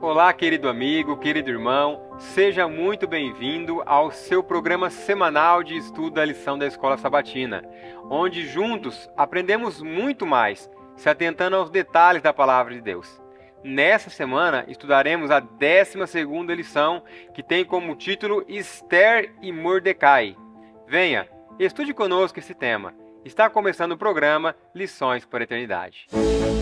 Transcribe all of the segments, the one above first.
Olá, querido amigo, querido irmão, seja muito bem-vindo ao seu programa semanal de estudo da lição da Escola Sabatina, onde juntos aprendemos muito mais, se atentando aos detalhes da Palavra de Deus. Nessa semana estudaremos a 12ª lição, que tem como título Esther e Mordecai. Venha, estude conosco esse tema. Está começando o programa Lições para a Eternidade. Música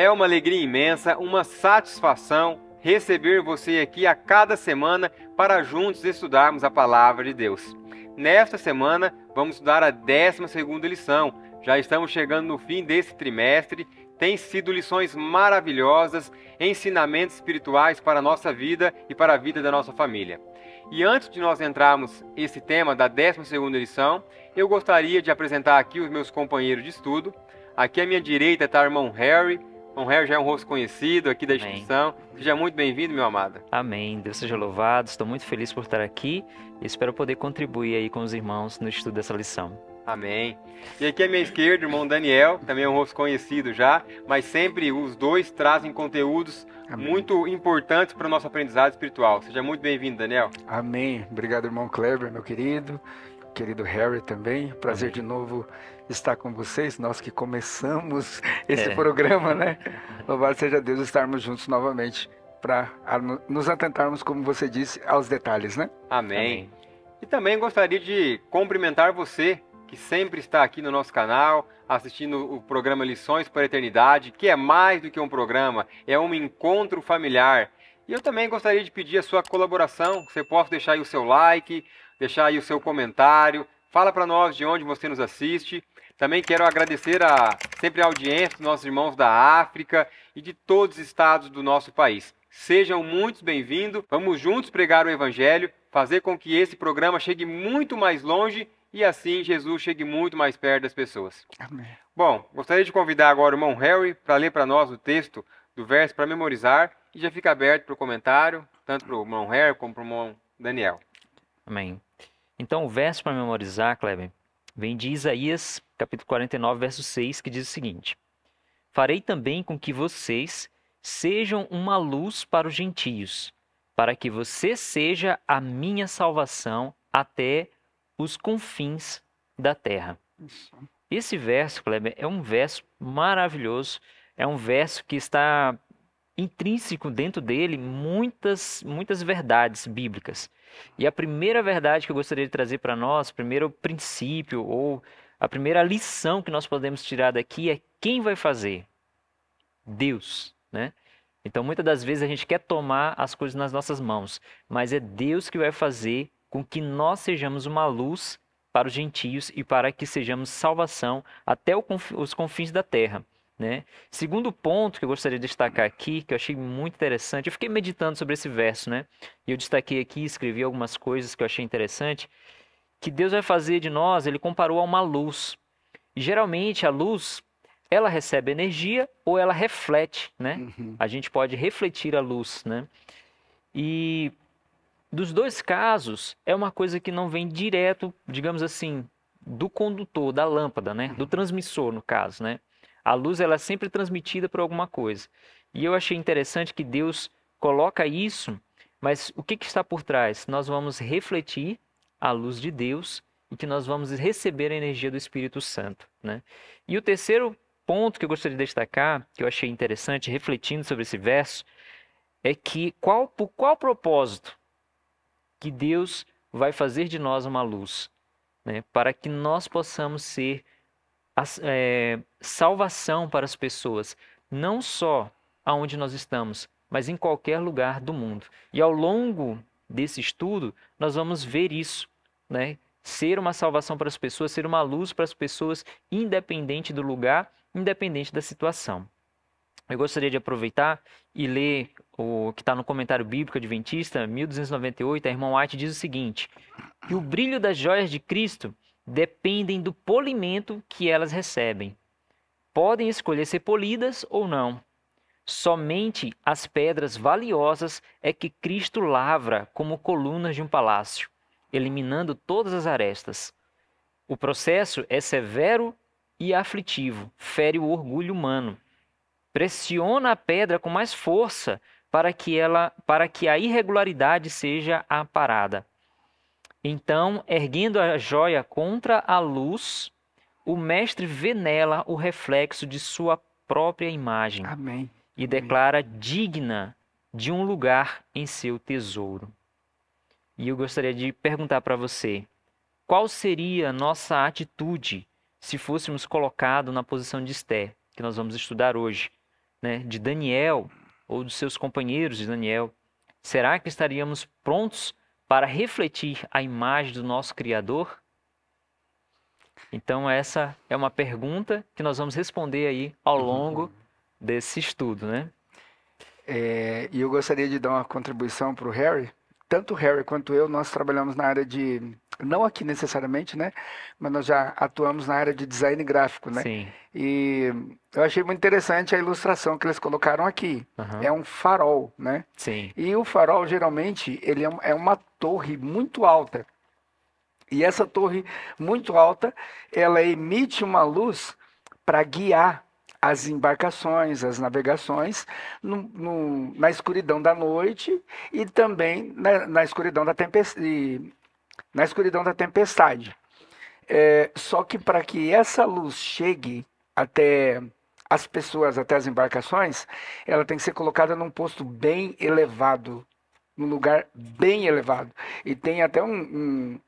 É uma alegria imensa, uma satisfação receber você aqui a cada semana para juntos estudarmos a palavra de Deus. Nesta semana, vamos estudar a 12 lição. Já estamos chegando no fim desse trimestre. Tem sido lições maravilhosas, ensinamentos espirituais para a nossa vida e para a vida da nossa família. E antes de nós entrarmos esse tema da 12 lição, eu gostaria de apresentar aqui os meus companheiros de estudo. Aqui à minha direita está o irmão Harry, Monreal já é um rosto conhecido aqui da instituição. Seja muito bem-vindo, meu amado. Amém. Deus seja louvado. Estou muito feliz por estar aqui e espero poder contribuir aí com os irmãos no estudo dessa lição. Amém. E aqui à minha esquerda, o irmão Daniel, também é um rosto conhecido já, mas sempre os dois trazem conteúdos Amém. muito importantes para o nosso aprendizado espiritual. Seja muito bem-vindo, Daniel. Amém. Obrigado, irmão Kleber, meu querido. Querido Harry também. Prazer Amém. de novo estar com vocês, nós que começamos é. esse é. programa, né? Louvado seja Deus estarmos juntos novamente para nos atentarmos, como você disse, aos detalhes, né? Amém. Amém. E também gostaria de cumprimentar você que sempre está aqui no nosso canal, assistindo o programa Lições para a Eternidade, que é mais do que um programa, é um encontro familiar. E eu também gostaria de pedir a sua colaboração, você pode deixar aí o seu like, deixar aí o seu comentário, fala para nós de onde você nos assiste também quero agradecer a sempre a audiência dos nossos irmãos da África e de todos os estados do nosso país. Sejam muito bem-vindos. Vamos juntos pregar o evangelho, fazer com que esse programa chegue muito mais longe e assim Jesus chegue muito mais perto das pessoas. Amém. Bom, gostaria de convidar agora o irmão Harry para ler para nós o texto do verso para memorizar e já fica aberto para o comentário, tanto para o irmão Harry como para o irmão Daniel. Amém. Então, o verso para memorizar, Kleber, vem de Isaías, capítulo 49, verso 6, que diz o seguinte: Farei também com que vocês sejam uma luz para os gentios, para que você seja a minha salvação até os confins da terra. Esse verso, Kleber, é um verso maravilhoso, é um verso que está intrínseco dentro dele muitas, muitas verdades bíblicas. E a primeira verdade que eu gostaria de trazer para nós, primeiro princípio ou a primeira lição que nós podemos tirar daqui é quem vai fazer? Deus, né? Então, muitas das vezes a gente quer tomar as coisas nas nossas mãos, mas é Deus que vai fazer com que nós sejamos uma luz para os gentios e para que sejamos salvação até os confins da terra. Né? Segundo ponto que eu gostaria de destacar aqui, que eu achei muito interessante, eu fiquei meditando sobre esse verso, né? E eu destaquei aqui, escrevi algumas coisas que eu achei interessante, que Deus vai fazer de nós, ele comparou a uma luz. E geralmente a luz, ela recebe energia ou ela reflete, né? Uhum. A gente pode refletir a luz, né? E dos dois casos, é uma coisa que não vem direto, digamos assim, do condutor, da lâmpada, né? Do transmissor, no caso, né? A luz ela é sempre transmitida por alguma coisa. E eu achei interessante que Deus coloca isso, mas o que, que está por trás? Nós vamos refletir a luz de Deus e que nós vamos receber a energia do Espírito Santo. Né? E o terceiro ponto que eu gostaria de destacar, que eu achei interessante, refletindo sobre esse verso, é que qual, por qual propósito que Deus vai fazer de nós uma luz? Né? Para que nós possamos ser é, salvação para as pessoas, não só aonde nós estamos, mas em qualquer lugar do mundo. E ao longo desse estudo, nós vamos ver isso, né? Ser uma salvação para as pessoas, ser uma luz para as pessoas, independente do lugar, independente da situação. Eu gostaria de aproveitar e ler o que está no comentário bíblico adventista, 1298, a irmã White diz o seguinte: que o brilho das joias de Cristo dependem do polimento que elas recebem. Podem escolher ser polidas ou não. Somente as pedras valiosas é que Cristo lavra como colunas de um palácio, eliminando todas as arestas. O processo é severo e aflitivo, fere o orgulho humano. Pressiona a pedra com mais força para que ela para que a irregularidade seja aparada. Então, erguendo a joia contra a luz, o mestre vê nela o reflexo de sua própria imagem. Amém. E declara digna de um lugar em seu tesouro. E eu gostaria de perguntar para você: qual seria nossa atitude se fôssemos colocados na posição de Esté, que nós vamos estudar hoje, né? de Daniel ou dos seus companheiros de Daniel? Será que estaríamos prontos para refletir a imagem do nosso Criador? Então, essa é uma pergunta que nós vamos responder aí ao uhum. longo desse estudo, né? É, e é, eu gostaria de dar uma contribuição para o Harry. Tanto o Harry quanto eu, nós trabalhamos na área de, não aqui necessariamente, né? Mas nós já atuamos na área de design gráfico, né? Sim. E eu achei muito interessante a ilustração que eles colocaram aqui. Uhum. É um farol, né? Sim. E o farol, geralmente, ele é, é uma torre muito alta. E essa torre muito alta, ela emite uma luz para guiar as embarcações, as navegações, no, no, na escuridão da noite e também na, na escuridão da tempestade. Na escuridão da tempestade. É, só que para que essa luz chegue até as pessoas, até as embarcações, ela tem que ser colocada num posto bem elevado, num lugar bem elevado. E tem até um, um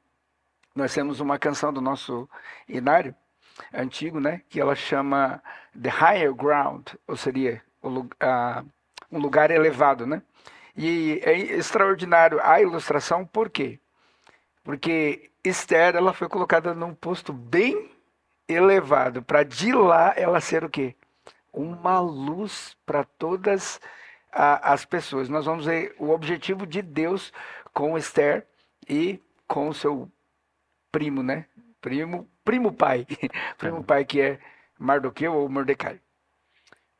nós temos uma canção do nosso inário antigo, né, que ela chama The Higher Ground, ou seria o, a, um lugar elevado, né? E é extraordinário a ilustração, por quê? Porque Esther, ela foi colocada num posto bem elevado, para de lá ela ser o quê? Uma luz para todas as a, as pessoas. Nós vamos ver o objetivo de Deus com Esther e com o seu primo, né? Primo, primo pai. primo pai que é Mardoqueu ou Mordecai.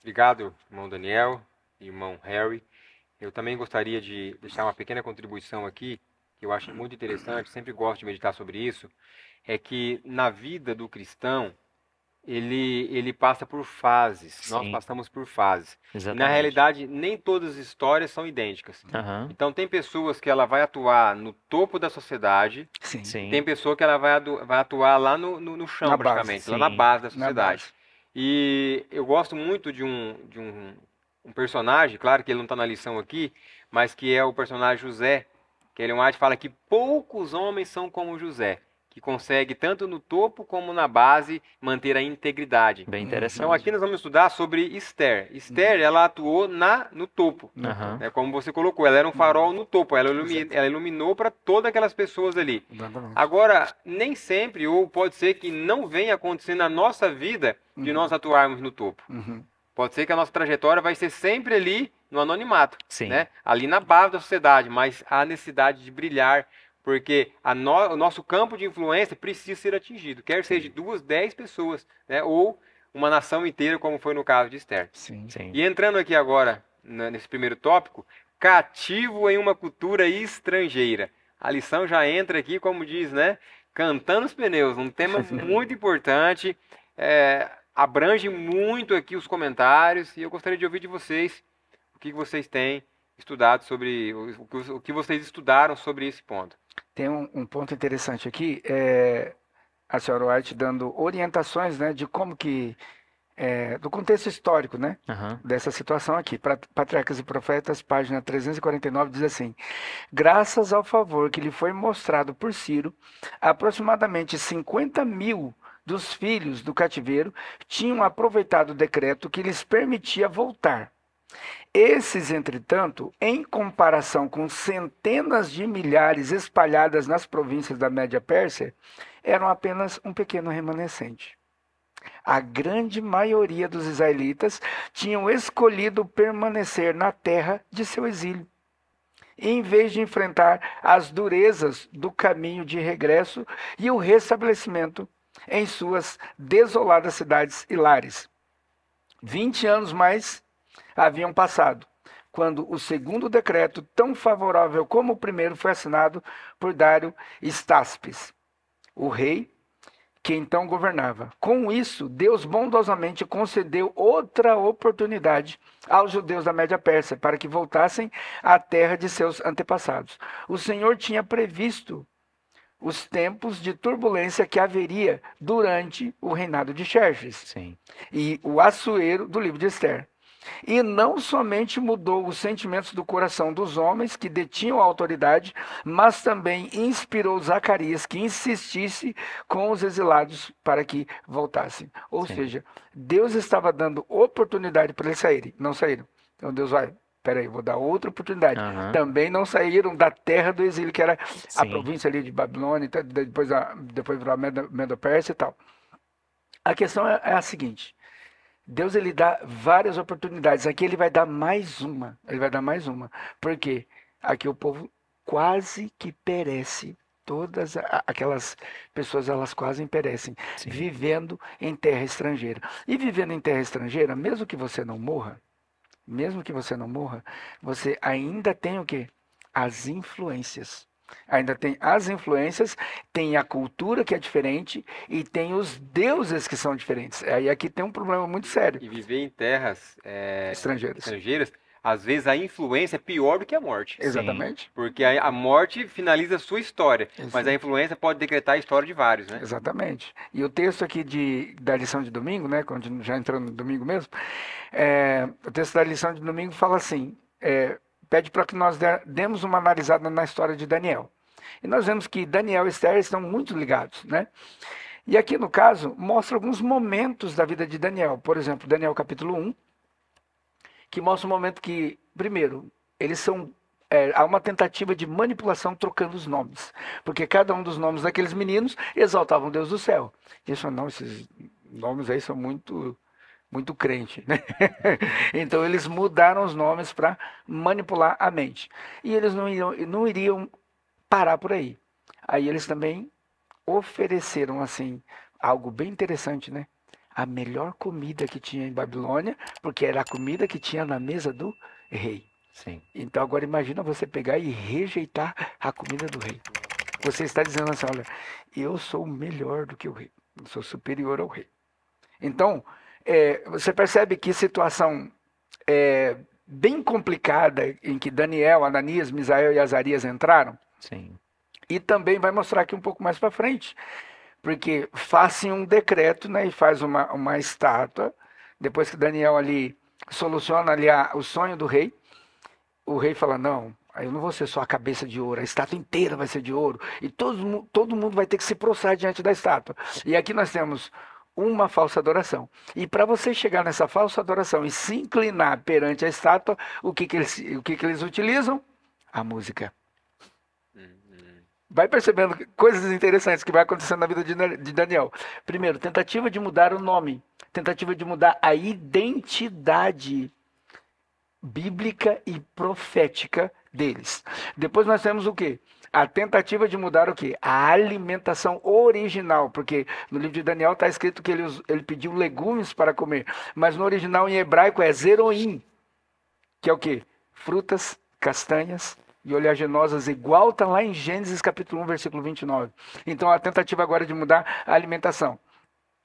Obrigado, irmão Daniel, irmão Harry. Eu também gostaria de deixar uma pequena contribuição aqui, que eu acho muito interessante, sempre gosto de meditar sobre isso, é que na vida do cristão, ele, ele passa por fases. Sim. Nós passamos por fases. Exatamente. na realidade, nem todas as histórias são idênticas. Uhum. Então, tem pessoas que ela vai atuar no topo da sociedade, Sim. Sim. tem pessoa que ela vai, vai atuar lá no, no, no chão, na praticamente, base, lá na base da sociedade. Base. E eu gosto muito de um, de um, um personagem, claro que ele não está na lição aqui, mas que é o personagem José, que ele é um arte fala que poucos homens são como José que consegue, tanto no topo como na base, manter a integridade. Bem uhum. interessante. Então, aqui nós vamos estudar sobre Esther. Esther, uhum. ela atuou na, no topo. Uhum. como você colocou, ela era um farol uhum. no topo. Ela, ilumi, ela iluminou para todas aquelas pessoas ali. Exatamente. Agora, nem sempre, ou pode ser que não venha acontecer na nossa vida de uhum. nós atuarmos no topo. Uhum. Pode ser que a nossa trajetória vai ser sempre ali no anonimato, Sim. né? Ali na base da sociedade, mas há necessidade de brilhar, porque no, o nosso campo de influência precisa ser atingido, quer seja de duas, dez pessoas, né? ou uma nação inteira, como foi no caso de Esther. Sim, sim. E entrando aqui agora nesse primeiro tópico, cativo em uma cultura estrangeira. A lição já entra aqui, como diz, né? Cantando os pneus, um tema muito importante, é, abrange muito aqui os comentários e eu gostaria de ouvir de vocês o que vocês têm estudado sobre, o que vocês estudaram sobre esse ponto. Tem um, um ponto interessante aqui, é, a senhora White dando orientações né, de como que é, do contexto histórico né, uhum. dessa situação aqui. Patriarcas e Profetas, página 349, diz assim: Graças ao favor que lhe foi mostrado por Ciro, aproximadamente 50 mil dos filhos do cativeiro tinham aproveitado o decreto que lhes permitia voltar. Esses, entretanto, em comparação com centenas de milhares espalhadas nas províncias da Média Pérsia, eram apenas um pequeno remanescente. A grande maioria dos israelitas tinham escolhido permanecer na terra de seu exílio, em vez de enfrentar as durezas do caminho de regresso e o restabelecimento em suas desoladas cidades e lares. Vinte anos mais haviam passado, quando o segundo decreto, tão favorável como o primeiro, foi assinado por Dário Estaspes, o rei que então governava. Com isso, Deus bondosamente concedeu outra oportunidade aos judeus da Média Pérsia para que voltassem à terra de seus antepassados. O Senhor tinha previsto os tempos de turbulência que haveria durante o reinado de Xerxes Sim. e o assuero do livro de Esther. E não somente mudou os sentimentos do coração dos homens que detinham a autoridade, mas também inspirou Zacarias que insistisse com os exilados para que voltassem. Ou Sim. seja, Deus estava dando oportunidade para eles saírem, não saíram. Então Deus vai, peraí, vou dar outra oportunidade. Uhum. Também não saíram da terra do exílio, que era Sim. a província ali de Babilônia, depois, a, depois virou a Medo-Pérsia e tal. A questão é, é a seguinte: Deus ele dá várias oportunidades. Aqui ele vai dar mais uma. Ele vai dar mais uma. Por quê? Aqui o povo quase que perece. Todas aquelas pessoas, elas quase perecem, Sim. vivendo em terra estrangeira. E vivendo em terra estrangeira, mesmo que você não morra, mesmo que você não morra, você ainda tem o quê? As influências Ainda tem as influências, tem a cultura que é diferente e tem os deuses que são diferentes. Aí aqui tem um problema muito sério. E viver em terras é... estrangeiras. estrangeiras às vezes a influência é pior do que a morte. Exatamente. Sim. Porque a, morte finaliza a sua história, mas a influência pode decretar a história de vários, né? Exatamente. E o texto aqui de, da lição de domingo, né, quando já entrando no domingo mesmo, é, o texto da lição de domingo fala assim, é, pede para que nós demos uma analisada na história de Daniel. E nós vemos que Daniel e Esther estão muito ligados, né? E aqui, no caso, mostra alguns momentos da vida de Daniel. Por exemplo, Daniel capítulo 1, que mostra o um momento que, primeiro, eles são é, há uma tentativa de manipulação trocando os nomes. Porque cada um dos nomes daqueles meninos exaltavam Deus do céu. E eles falam, não, esses nomes aí são muito muito crente, né? então eles mudaram os nomes para manipular a mente. E eles não iriam, não iriam parar por aí. Aí eles também ofereceram assim algo bem interessante, né? A melhor comida que tinha em Babilônia, porque era a comida que tinha na mesa do rei. Sim. Então agora imagina você pegar e rejeitar a comida do rei. Você está dizendo assim, olha, eu sou melhor do que o rei, eu sou superior ao rei. Então, é, você percebe que situação é, bem complicada em que Daniel, Ananias, Misael e Azarias entraram. Sim. E também vai mostrar aqui um pouco mais para frente, porque fazem um decreto né, e faz uma, uma estátua, depois que Daniel ali soluciona ali a, o sonho do rei, o rei fala, não, eu não vou ser só a cabeça de ouro, a estátua inteira vai ser de ouro, e todo, todo mundo vai ter que se prostrar diante da estátua. E aqui nós temos uma falsa adoração. E para você chegar nessa falsa adoração e se inclinar perante a estátua, o que, que, eles, o que, que eles utilizam? A música. Uhum. Vai percebendo coisas interessantes que vai acontecendo na vida de Daniel. Primeiro, tentativa de mudar o nome, tentativa de mudar a identidade bíblica e profética deles. Depois nós temos o quê? A tentativa de mudar o quê? A alimentação original, porque no livro de Daniel está escrito que ele, ele pediu legumes para comer, mas no original em hebraico é zeroim, que é o quê? Frutas, castanhas e oleaginosas, igual está lá em Gênesis capítulo 1, versículo 29. Então a tentativa agora é de mudar a alimentação.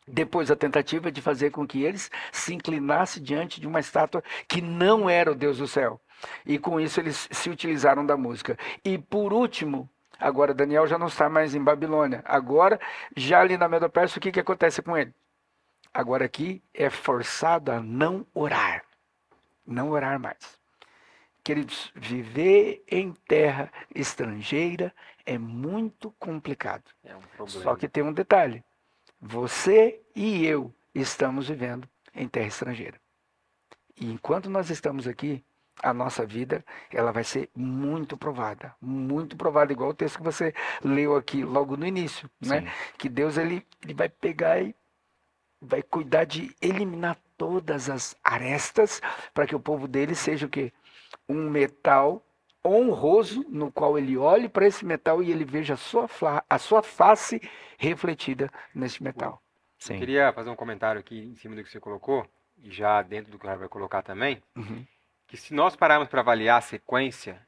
Depois a tentativa de fazer com que eles se inclinassem diante de uma estátua que não era o Deus do céu. E com isso eles se utilizaram da música. E por último, agora Daniel já não está mais em Babilônia. Agora, já ali na Medo-Persa, o que, que acontece com ele? Agora aqui é forçado a não orar. Não orar mais. Queridos, viver em terra estrangeira é muito complicado. É um Só que tem um detalhe. Você e eu estamos vivendo em terra estrangeira. E enquanto nós estamos aqui, a nossa vida, ela vai ser muito provada, muito provada, igual o texto que você leu aqui logo no início, né? Sim. né? Que Deus ele, ele vai pegar e vai cuidar de eliminar todas as arestas para que o povo dele seja o quê? Um metal honroso no qual ele olhe para esse metal e ele veja a sua, a sua face refletida nesse metal. Sim. Eu queria fazer um comentário aqui em cima do que você colocou, e já dentro do que o vai colocar também. Uhum que se nós pararmos para avaliar a sequência,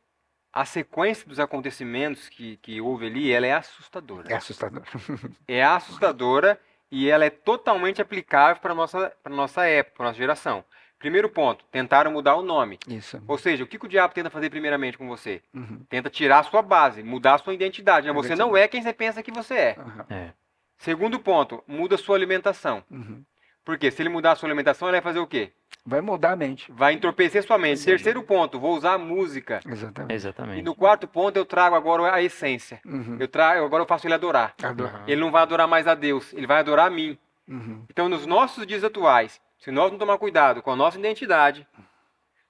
a sequência dos acontecimentos que, que houve ali, ela é assustadora. É assustadora. é assustadora e ela é totalmente aplicável para a nossa, nossa época, para nossa geração. Primeiro ponto, tentaram mudar o nome. Isso. Ou seja, o que, que o diabo tenta fazer primeiramente com você? Uhum. Tenta tirar a sua base, mudar a sua identidade. Né? Você não é quem você pensa que você é. Uhum. é. Segundo ponto, muda a sua alimentação. Uhum. Porque se ele mudar a sua alimentação, ele vai fazer o quê? Vai mudar a mente. Vai entorpecer sua mente. Sim. Terceiro ponto, vou usar a música. Exatamente. Exatamente. E no quarto ponto, eu trago agora a essência. Uhum. Eu trago, agora eu faço ele adorar. adorar. Ele não vai adorar mais a Deus, ele vai adorar a mim. Uhum. Então, nos nossos dias atuais, se nós não tomar cuidado com a nossa identidade,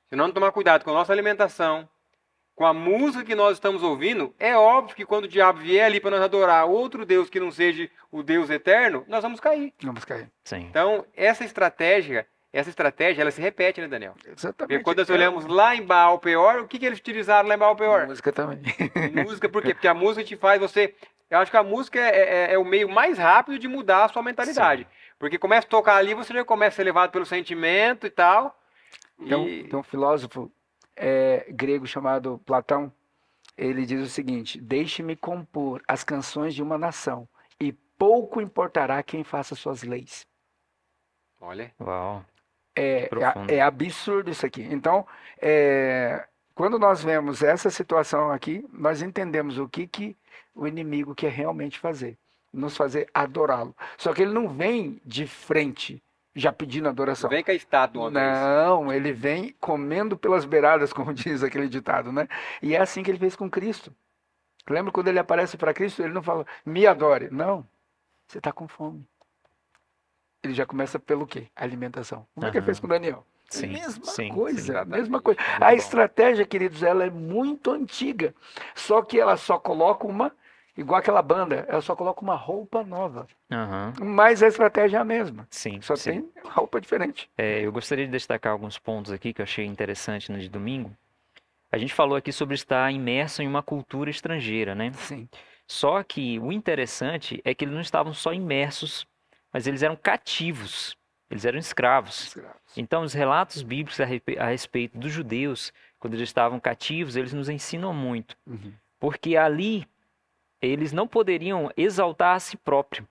se nós não tomar cuidado com a nossa alimentação, com a música que nós estamos ouvindo, é óbvio que quando o diabo vier ali para nós adorar outro Deus que não seja o Deus eterno, nós vamos cair. Vamos cair. Sim. Então, essa estratégia, essa estratégia, ela se repete, né, Daniel? Exatamente. Porque quando nós olhamos lá em Baal Peor, o que, que eles utilizaram lá em Baal Peor? Música também. Música, por quê? Porque a música te faz você... Eu acho que a música é, é, é o meio mais rápido de mudar a sua mentalidade. Sim. Porque começa a tocar ali, você já começa a ser levado pelo sentimento e tal. Então, e... então um filósofo é, grego chamado Platão, ele diz o seguinte: Deixe-me compor as canções de uma nação, e pouco importará quem faça suas leis. Olha. Uau. É, é, é absurdo isso aqui. Então, é, quando nós vemos essa situação aqui, nós entendemos o que, que o inimigo quer realmente fazer nos fazer adorá-lo. Só que ele não vem de frente já pedindo adoração. Vem cá estado uma Não, vez. ele vem comendo pelas beiradas, como diz aquele ditado, né? E é assim que ele fez com Cristo. Lembra quando ele aparece para Cristo, ele não fala, me adore. Não, você está com fome. Ele já começa pelo quê? Alimentação. Como uhum. é que ele fez com Daniel? Sim, mesma sim, coisa, sim, mesma coisa. A estratégia, queridos, ela é muito antiga, só que ela só coloca uma Igual aquela banda, ela só coloca uma roupa nova. Uhum. Mas a estratégia é a mesma. Sim. Só sim. tem roupa diferente. É, eu gostaria de destacar alguns pontos aqui que eu achei interessante no de domingo. A gente falou aqui sobre estar imerso em uma cultura estrangeira, né? Sim. Só que o interessante é que eles não estavam só imersos, mas eles eram cativos. Eles eram escravos. escravos. Então, os relatos bíblicos a, respeito dos judeus, quando eles estavam cativos, eles nos ensinam muito. Uhum. Porque ali eles não poderiam exaltar a si próprio.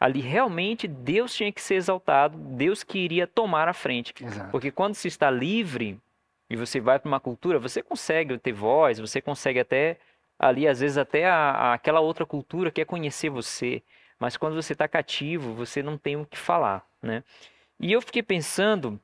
Ali realmente Deus tinha que ser exaltado, Deus que iria tomar a frente. Exato. Porque quando se está livre e você vai para uma cultura, você consegue ter voz, você consegue até ali, às vezes, até a, a, aquela outra cultura quer é conhecer você. Mas quando você está cativo, você não tem o que falar, né? E eu fiquei pensando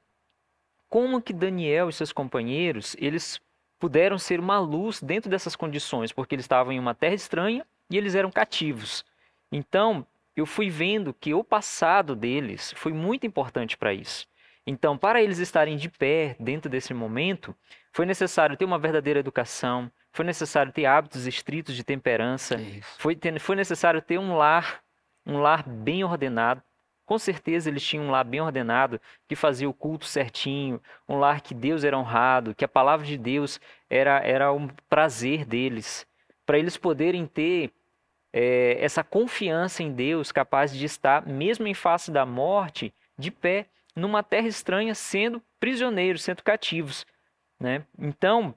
como que Daniel e seus companheiros, eles puderam ser uma luz dentro dessas condições, porque eles estavam em uma terra estranha, e eles eram cativos. Então, eu fui vendo que o passado deles foi muito importante para isso. Então, para eles estarem de pé dentro desse momento, foi necessário ter uma verdadeira educação, foi necessário ter hábitos estritos de temperança, é foi, foi necessário ter um lar, um lar bem ordenado. Com certeza eles tinham um lar bem ordenado, que fazia o culto certinho, um lar que Deus era honrado, que a palavra de Deus era, era um prazer deles para eles poderem ter é, essa confiança em Deus, capaz de estar, mesmo em face da morte, de pé, numa terra estranha, sendo prisioneiros, sendo cativos. Né? Então,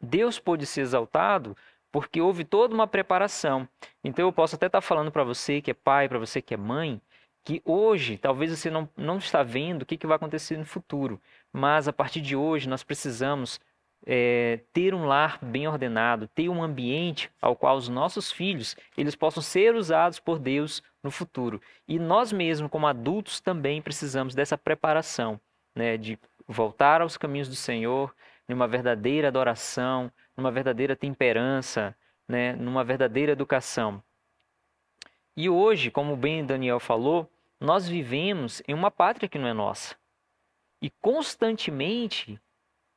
Deus pôde ser exaltado porque houve toda uma preparação. Então, eu posso até estar tá falando para você que é pai, para você que é mãe, que hoje talvez você não, não está vendo o que, que vai acontecer no futuro, mas a partir de hoje nós precisamos é, ter um lar bem ordenado, ter um ambiente ao qual os nossos filhos eles possam ser usados por Deus no futuro. E nós mesmos, como adultos, também precisamos dessa preparação, né, de voltar aos caminhos do Senhor, numa verdadeira adoração, numa verdadeira temperança, né, numa verdadeira educação. E hoje, como bem Daniel falou, nós vivemos em uma pátria que não é nossa. E constantemente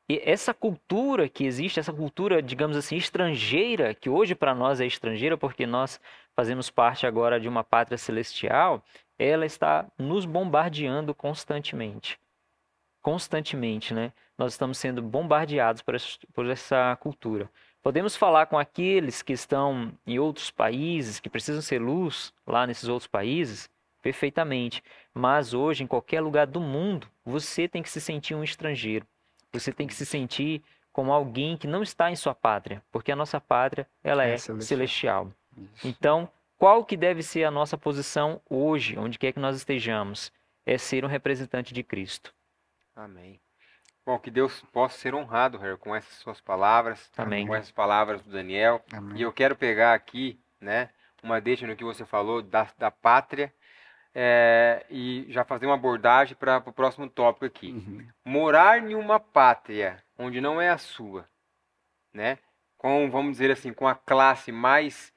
e essa cultura que existe, essa cultura, digamos assim, estrangeira, que hoje para nós é estrangeira porque nós fazemos parte agora de uma pátria celestial, ela está nos bombardeando constantemente. Constantemente, né? Nós estamos sendo bombardeados por, essa cultura. Podemos falar com aqueles que estão em outros países, que precisam ser luz lá nesses outros países, perfeitamente. Mas hoje, em qualquer lugar do mundo, você tem que se sentir um estrangeiro. Você tem que se sentir como alguém que não está em sua pátria, porque a nossa pátria ela é, é celestial. celestial. Então, qual que deve ser a nossa posição hoje, onde quer que nós estejamos? É ser um representante de Cristo. Amém. Bom, que Deus possa ser honrado, Harry, com essas suas palavras, Amém. com essas palavras do Daniel. Amém. E eu quero pegar aqui, né, uma deixa no que você falou da, da pátria é, e já fazer uma abordagem para o próximo tópico aqui. Uhum. Morar em uma pátria onde não é a sua, né? Com, vamos dizer assim, com a classe mais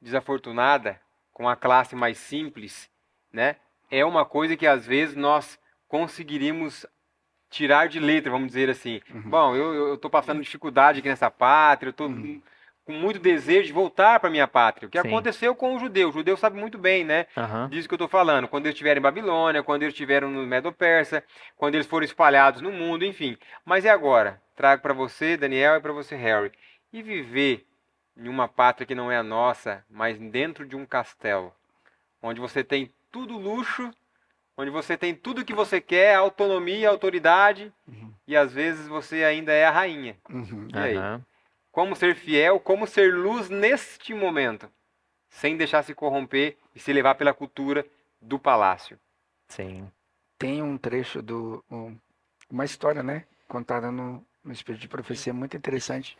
desafortunada, com a classe mais simples, né? É uma coisa que às vezes nós conseguiríamos tirar de letra, vamos dizer assim. Uhum. Bom, eu estou passando uhum. dificuldade aqui nessa pátria, eu estou uhum com muito desejo de voltar para minha pátria. O que Sim. aconteceu com o judeu. O judeu sabe muito bem, né? Uhum. Disso que eu estou falando. Quando eles estiveram em Babilônia, quando eles estiveram no Medo-Persa, quando eles foram espalhados no mundo, enfim. Mas e agora? Trago para você, Daniel, e para você, Harry. E viver em uma pátria que não é a nossa, mas dentro de um castelo, onde você tem tudo luxo, onde você tem tudo que você quer, autonomia, autoridade, uhum. e às vezes você ainda é a rainha. Uhum. E aí? Uhum como ser fiel, como ser luz neste momento, sem deixar se corromper e se levar pela cultura do palácio. Sim. Tem um trecho do um, uma história, né, contada no, no Espírito de Profecia muito interessante.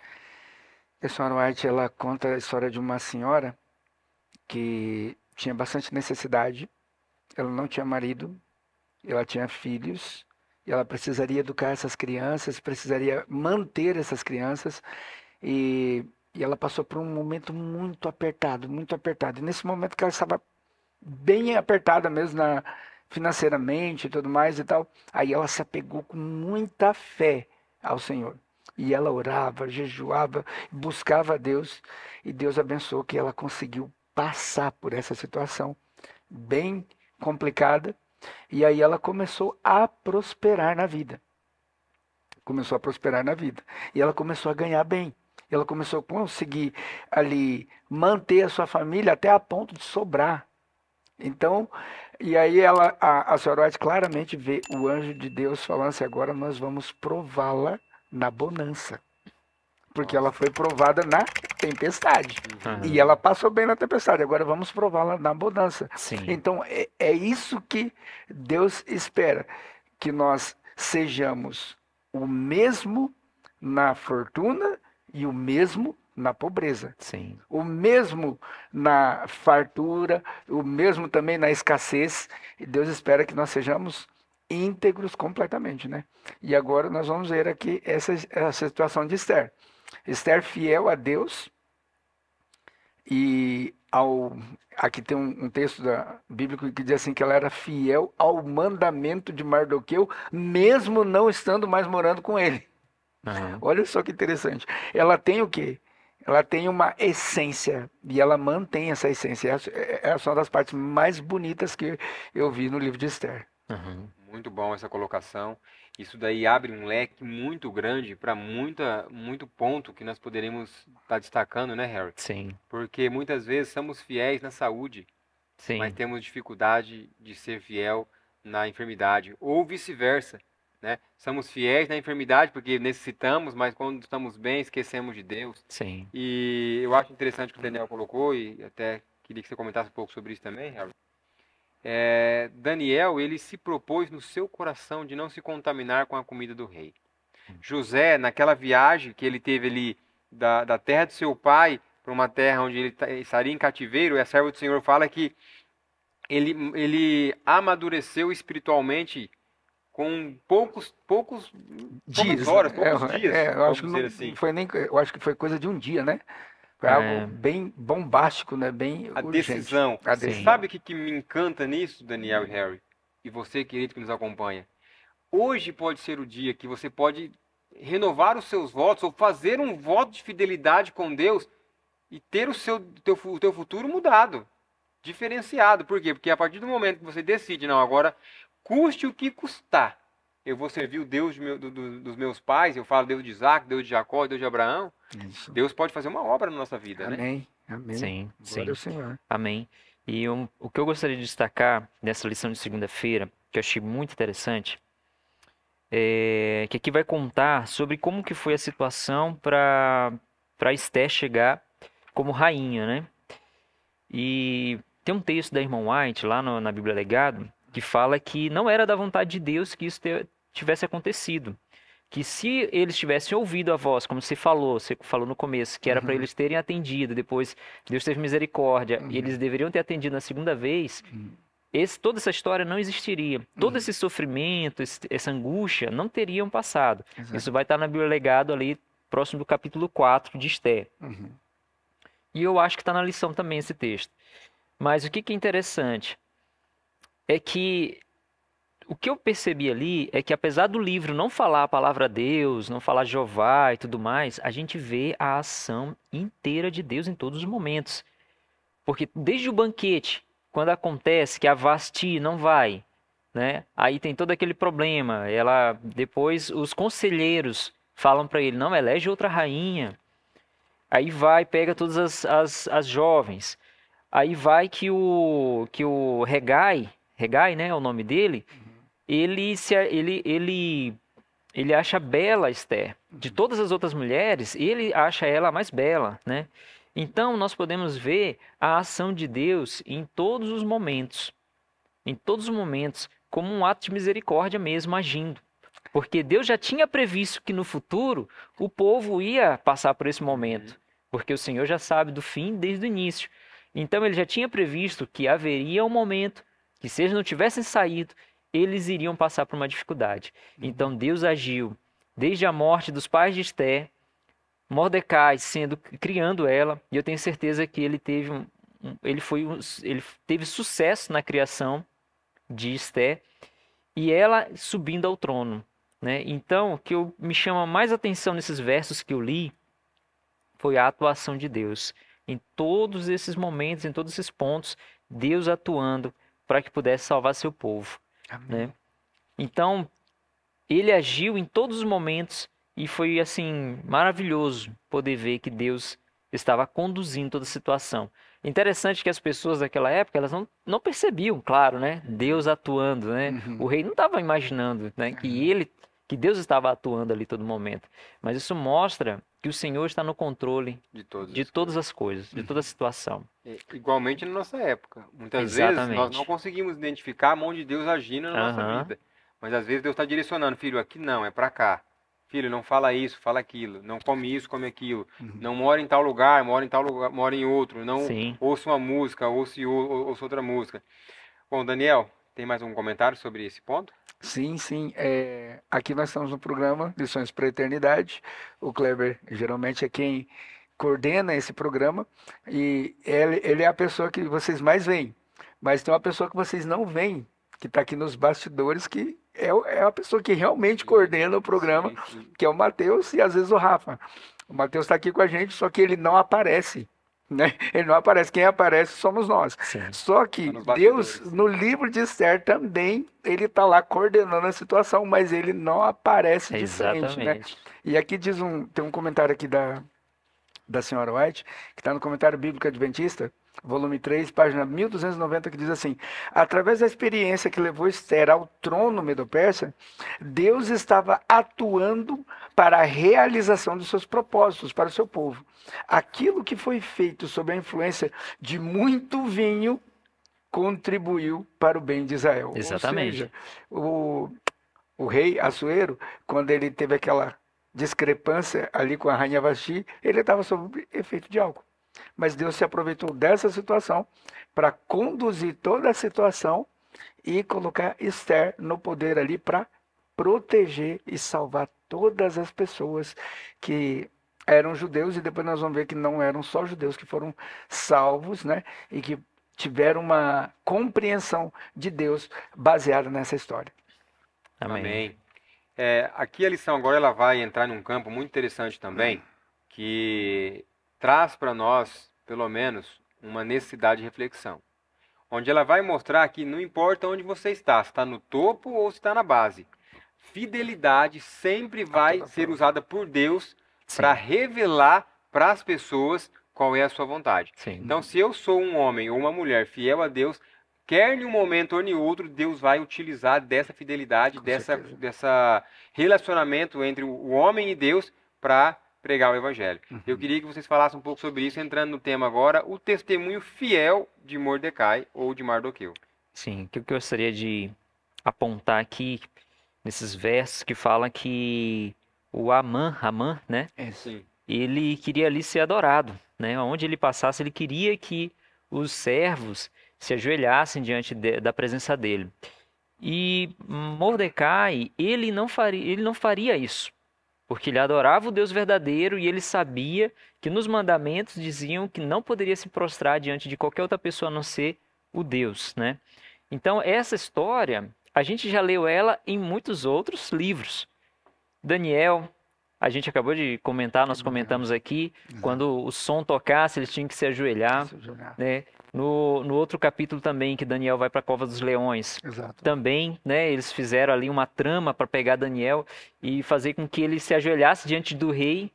A senhora White ela conta a história de uma senhora que tinha bastante necessidade. Ela não tinha marido, ela tinha filhos, e ela precisaria educar essas crianças, precisaria manter essas crianças, e, e ela passou por um momento muito apertado, muito apertado. E nesse momento que ela estava bem apertada mesmo na, financeiramente e tudo mais e tal, aí ela se apegou com muita fé ao Senhor. E ela orava, jejuava, buscava a Deus, e Deus abençoou que ela conseguiu passar por essa situação bem complicada. E aí ela começou a prosperar na vida. Começou a prosperar na vida. E ela começou a ganhar bem. Ela começou a conseguir ali manter a sua família até a ponto de sobrar. Então, e aí ela, a, a White claramente vê o anjo de Deus falando assim, agora nós vamos prová-la na bonança. Porque Nossa. ela foi provada na tempestade. Uhum. E ela passou bem na tempestade. Agora vamos prová-la na bonança. Sim. Então, é, é isso que Deus espera. Que nós sejamos o mesmo na fortuna e o mesmo na pobreza. Sim. O mesmo na fartura, o mesmo também na escassez. E Deus espera que nós sejamos íntegros completamente, né? E agora nós vamos ver aqui essa, essa situação de Esther. Esther fiel a Deus e ao aqui tem um, um texto da, bíblico que diz assim que ela era fiel ao mandamento de Mardoqueu, mesmo não estando mais morando com ele. Uhum. Olha só que interessante. Ela tem o quê? Ela tem uma essência e ela mantém essa essência. Essa é, é, é uma das partes mais bonitas que eu vi no livro de Esther. Uhum. Muito bom essa colocação. Isso daí abre um leque muito grande para muita muito ponto que nós poderemos estar tá destacando, né, Harry? Sim. Porque muitas vezes somos fiéis na saúde, Sim. mas temos dificuldade de ser fiel na enfermidade ou vice-versa. Né? Somos fiéis na enfermidade porque necessitamos, mas quando estamos bem, esquecemos de Deus. Sim. E eu acho interessante que o Daniel colocou, e até queria que você comentasse um pouco sobre isso também, Harold. É, Daniel, ele se propôs no seu coração de não se contaminar com a comida do rei. Hum. José, naquela viagem que ele teve ali da, da terra de seu pai para uma terra onde tá, ele estaria em cativeiro, e a serva do Senhor fala que ele, ele amadureceu espiritualmente com poucos poucos dias, né? horas, poucos é, dias. É, eu acho que não assim. foi nem, eu acho que foi coisa de um dia, né? Foi é. algo bem bombástico, né? Bem a urgente. decisão. A decisão. Sabe o que, que me encanta nisso, Daniel e Harry, e você querido que nos acompanha? Hoje pode ser o dia que você pode renovar os seus votos ou fazer um voto de fidelidade com Deus e ter o seu teu, teu futuro mudado, diferenciado. Por quê? Porque a partir do momento que você decide, não, agora custe o que custar, eu vou servir o Deus meu, do, do, dos meus pais, eu falo Deus de Isaac, Deus de Jacó, Deus de Abraão. Isso. Deus pode fazer uma obra na nossa vida, né? Amém. né? Amém. Sim, Glória sim. Senhor. Amém. E um, o que eu gostaria de destacar nessa lição de segunda-feira, que eu achei muito interessante, é que aqui vai contar sobre como que foi a situação para para Esther chegar como rainha, né? E tem um texto da irmã White lá no, na Bíblia Legado que fala que não era da vontade de Deus que isso tivesse acontecido. Que se eles tivessem ouvido a voz, como você falou, você falou no começo, que era uhum. para eles terem atendido, depois Deus teve misericórdia uhum. e eles deveriam ter atendido na segunda vez, uhum. esse, toda essa história não existiria. Todo uhum. esse sofrimento, esse, essa angústia não teriam passado. Exato. Isso vai estar na Bíblia Legado ali, próximo do capítulo 4 de Esté. Uhum. E eu acho que está na lição também esse texto. Mas o que, que é interessante? é que o que eu percebi ali é que apesar do livro não falar a palavra Deus, não falar Jeová e tudo mais, a gente vê a ação inteira de Deus em todos os momentos. Porque desde o banquete, quando acontece que a Vasti não vai, né? Aí tem todo aquele problema. Ela depois os conselheiros falam para ele: "Não elege outra rainha". Aí vai, pega todas as, as, as jovens. Aí vai que o que o Regai, Regai, né, é o nome dele, uhum. ele, se, ele, ele, ele acha bela Esther. De uhum. todas as outras mulheres, ele acha ela mais bela, né? Então, nós podemos ver a ação de Deus em todos os momentos. Em todos os momentos, como um ato de misericórdia mesmo, agindo. Porque Deus já tinha previsto que no futuro o povo ia passar por esse momento. Uhum. Porque o Senhor já sabe do fim desde o início. Então, ele já tinha previsto que haveria um momento que se eles não tivessem saído, eles iriam passar por uma dificuldade. Uhum. Então Deus agiu desde a morte dos pais de Esther, Mordecai sendo criando ela, e eu tenho certeza que ele teve um, ele foi ele teve sucesso na criação de Esther e ela subindo ao trono, né? Então, o que eu, me chama mais atenção nesses versos que eu li foi a atuação de Deus em todos esses momentos, em todos esses pontos, Deus atuando para que pudesse salvar seu povo. Né? Então, ele agiu em todos os momentos e foi assim maravilhoso poder ver que Deus estava conduzindo toda a situação. Interessante que as pessoas daquela época elas não, não percebiam, claro, né? Uhum. Deus atuando, né? Uhum. O rei não estava imaginando, né? Que uhum. ele, que Deus estava atuando ali todo momento. Mas isso mostra que o Senhor está no controle de, todas, de as as coisas, de toda a situação. É, igualmente na nossa época. Muitas Exatamente. vezes nós não conseguimos identificar a mão de Deus agindo na uhum. nossa vida. Mas às vezes Deus está direcionando, filho, aqui não, é para cá. Filho, não fala isso, fala aquilo. Não come isso, come aquilo. Uhum. Não mora em tal lugar, mora em tal lugar, mora em outro. Não Sim. ouça uma música, ouça, ouça outra música. Bom, Daniel, tem mais um comentário sobre esse ponto? Sim, sim. É, aqui nós estamos no programa Lições para a Eternidade. O Kleber geralmente é quem coordena esse programa e ele, ele é a pessoa que vocês mais veem. Mas tem uma pessoa que vocês não veem, que está aqui nos bastidores, que é, é a pessoa que realmente coordena o programa, que é o Matheus e às vezes o Rafa. O Matheus está aqui com a gente, só que ele não aparece. Né? Ele não aparece. Quem aparece somos nós. Sim. Só que tá Deus, no livro de Esther também, ele está lá coordenando a situação, mas ele não aparece de frente. Né? E aqui diz um, tem um comentário aqui da, da senhora White, que está no comentário bíblico adventista, volume 3, página 1290, que diz assim: Através da experiência que levou Esther ao trono medo-persa, Deus estava atuando para a realização dos seus propósitos para o seu povo. Aquilo que foi feito sob a influência de muito vinho contribuiu para o bem de Israel. Exatamente. Ou seja, o, o rei Assuero, quando ele teve aquela discrepância ali com a rainha Vasti, ele estava sob efeito de álcool. Mas Deus se aproveitou dessa situação para conduzir toda a situação e colocar Esther no poder ali para proteger e salvar todas as pessoas que eram judeus e depois nós vamos ver que não eram só judeus que foram salvos, né? E que tiveram uma compreensão de Deus baseada nessa história. Amém. Amém. É, aqui a lição agora ela vai entrar num campo muito interessante também, que traz para nós, pelo menos, uma necessidade de reflexão, onde ela vai mostrar que não importa onde você está, se está no topo ou se está na base, fidelidade sempre vai ser usada por Deus para revelar para as pessoas qual é a sua vontade. Sim. Então, se eu sou um homem ou uma mulher fiel a Deus, quer em um momento ou em outro, Deus vai utilizar dessa fidelidade, dessa, dessa relacionamento entre o homem e Deus para pregar o evangelho. Uhum. Eu queria que vocês falassem um pouco sobre isso, entrando no tema agora, o testemunho fiel de Mordecai ou de Mardoqueu. Sim, o que eu gostaria de apontar aqui nesses versos que falam que o Amã, Amã, né? É, sim. Ele queria ali ser adorado, né? Onde ele passasse, ele queria que os servos se ajoelhassem diante de, da presença dele. E Mordecai, ele não faria, ele não faria isso porque ele adorava o Deus verdadeiro e ele sabia que nos mandamentos diziam que não poderia se prostrar diante de qualquer outra pessoa a não ser o Deus, né? Então, essa história, a gente já leu ela em muitos outros livros. Daniel, a gente acabou de comentar, nós uhum. comentamos aqui, quando o som tocasse, eles tinham que se ajoelhar, né? No, no outro capítulo também, que Daniel vai para a Cova dos Leões, Exato. também né, eles fizeram ali uma trama para pegar Daniel e fazer com que ele se ajoelhasse diante do rei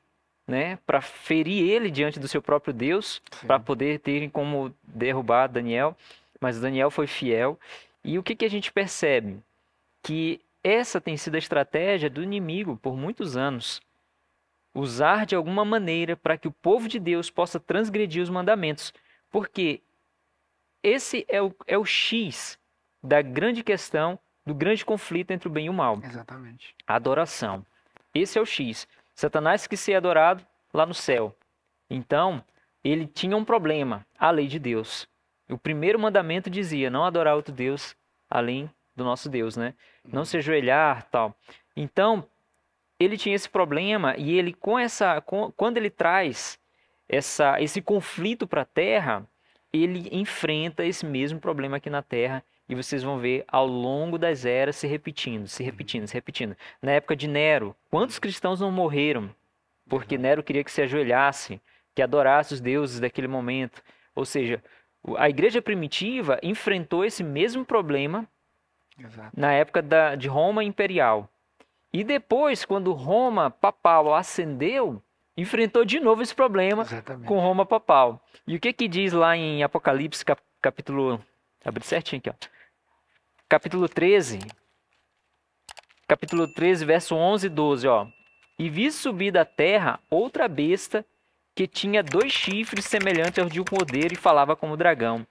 né, para ferir ele diante do seu próprio Deus, para poder terem como derrubar Daniel. Mas Daniel foi fiel. E o que, que a gente percebe? Que essa tem sido a estratégia do inimigo por muitos anos. Usar de alguma maneira para que o povo de Deus possa transgredir os mandamentos. Porque esse é o, é o X da grande questão, do grande conflito entre o bem e o mal. Exatamente. A adoração. Esse é o X. Satanás quis ser adorado lá no céu. Então, ele tinha um problema, a lei de Deus. O primeiro mandamento dizia: não adorar outro Deus além do nosso Deus, né? Uhum. Não se ajoelhar, tal. Então, ele tinha esse problema e ele com essa com, quando ele traz essa esse conflito para a terra, ele enfrenta esse mesmo problema aqui na Terra e vocês vão ver ao longo das eras se repetindo, se uhum. repetindo, se repetindo. Na época de Nero, quantos cristãos não morreram porque uhum. Nero queria que se ajoelhasse, que adorasse os deuses daquele momento? Ou seja, a igreja primitiva enfrentou esse mesmo problema Exato. na época da, de Roma imperial. E depois, quando Roma papal ascendeu, enfrentou de novo esse problema Exatamente. com Roma papal. E o que que diz lá em Apocalipse cap, capítulo abre certinho aqui, ó. Capítulo 13. Capítulo 13, verso 11 e 12, ó. E vi subir da terra outra besta que tinha dois chifres semelhantes ao de um poder e falava como dragão.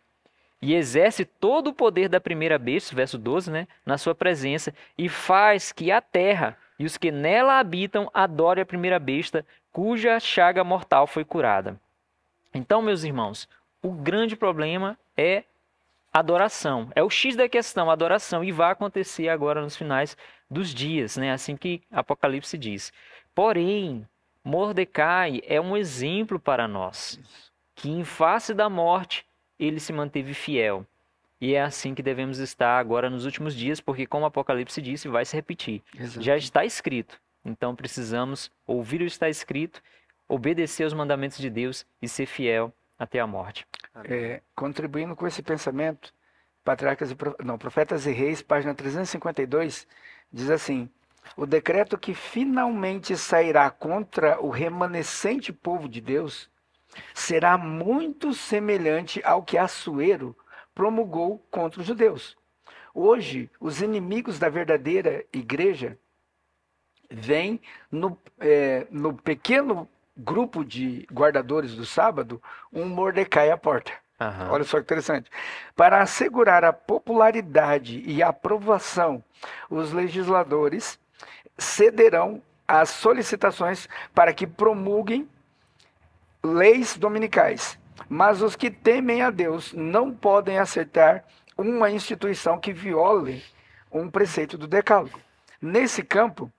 E exerce todo o poder da primeira besta, verso 12, né, na sua presença, e faz que a terra e os que nela habitam adorem a primeira besta, cuja chaga mortal foi curada. Então, meus irmãos, o grande problema é adoração. É o X da questão, adoração, e vai acontecer agora nos finais dos dias, né? assim que Apocalipse diz. Porém, Mordecai é um exemplo para nós, que em face da morte ele se manteve fiel. E é assim que devemos estar agora nos últimos dias, porque como o Apocalipse disse, vai se repetir. Exato. Já está escrito. Então precisamos ouvir o que está escrito, obedecer aos mandamentos de Deus e ser fiel até a morte. É, contribuindo com esse pensamento, Patriarcas e não, Profetas e Reis, página 352, diz assim: O decreto que finalmente sairá contra o remanescente povo de Deus será muito semelhante ao que Açoeiro promulgou contra os judeus. Hoje, os inimigos da verdadeira igreja vêm no, é, no pequeno grupo de guardadores do sábado um Mordecai à porta. Uhum. Olha só que interessante. Para assegurar a popularidade e a aprovação, os legisladores cederão às solicitações para que promulguem leis dominicais mas os que temem a Deus não podem aceitar uma instituição que viole um preceito do Decálogo. Nesse campo,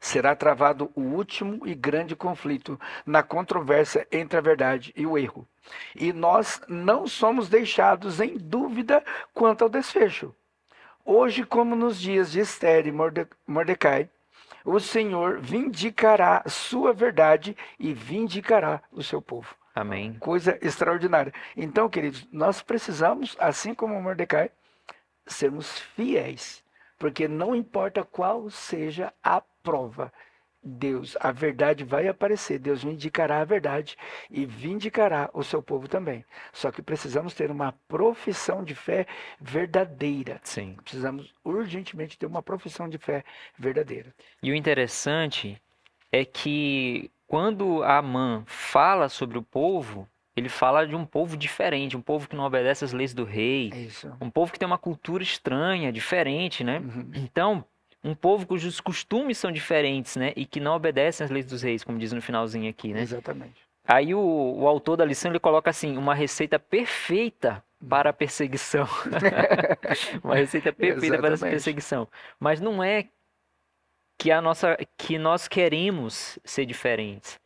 será travado o último e grande conflito na controvérsia entre a verdade e o erro. E nós não somos deixados em dúvida quanto ao desfecho. Hoje, como nos dias de Esther e Mordecai, o Senhor vindicará sua verdade e vindicará o seu povo. Amém. Coisa extraordinária. Então, queridos, nós precisamos, assim como Mordecai, sermos fiéis, porque não importa qual seja a prova, Deus, a verdade vai aparecer, Deus vindicará a verdade e vindicará o seu povo também. Só que precisamos ter uma profissão de fé verdadeira. Sim. Precisamos urgentemente ter uma profissão de fé verdadeira. E o interessante é que quando Amã fala sobre o povo, ele fala de um povo diferente, um povo que não obedece às leis do rei, é Isso. um povo que tem uma cultura estranha, diferente, né? Uhum. Então, um povo cujos costumes são diferentes, né? E que não obedecem às leis dos reis, como diz no finalzinho aqui, né? Exatamente. Aí o, o autor da lição ele coloca assim, uma receita perfeita hum. para a perseguição. uma receita perfeita Exatamente. para a perseguição. Mas não é que a nossa que nós queremos ser diferentes.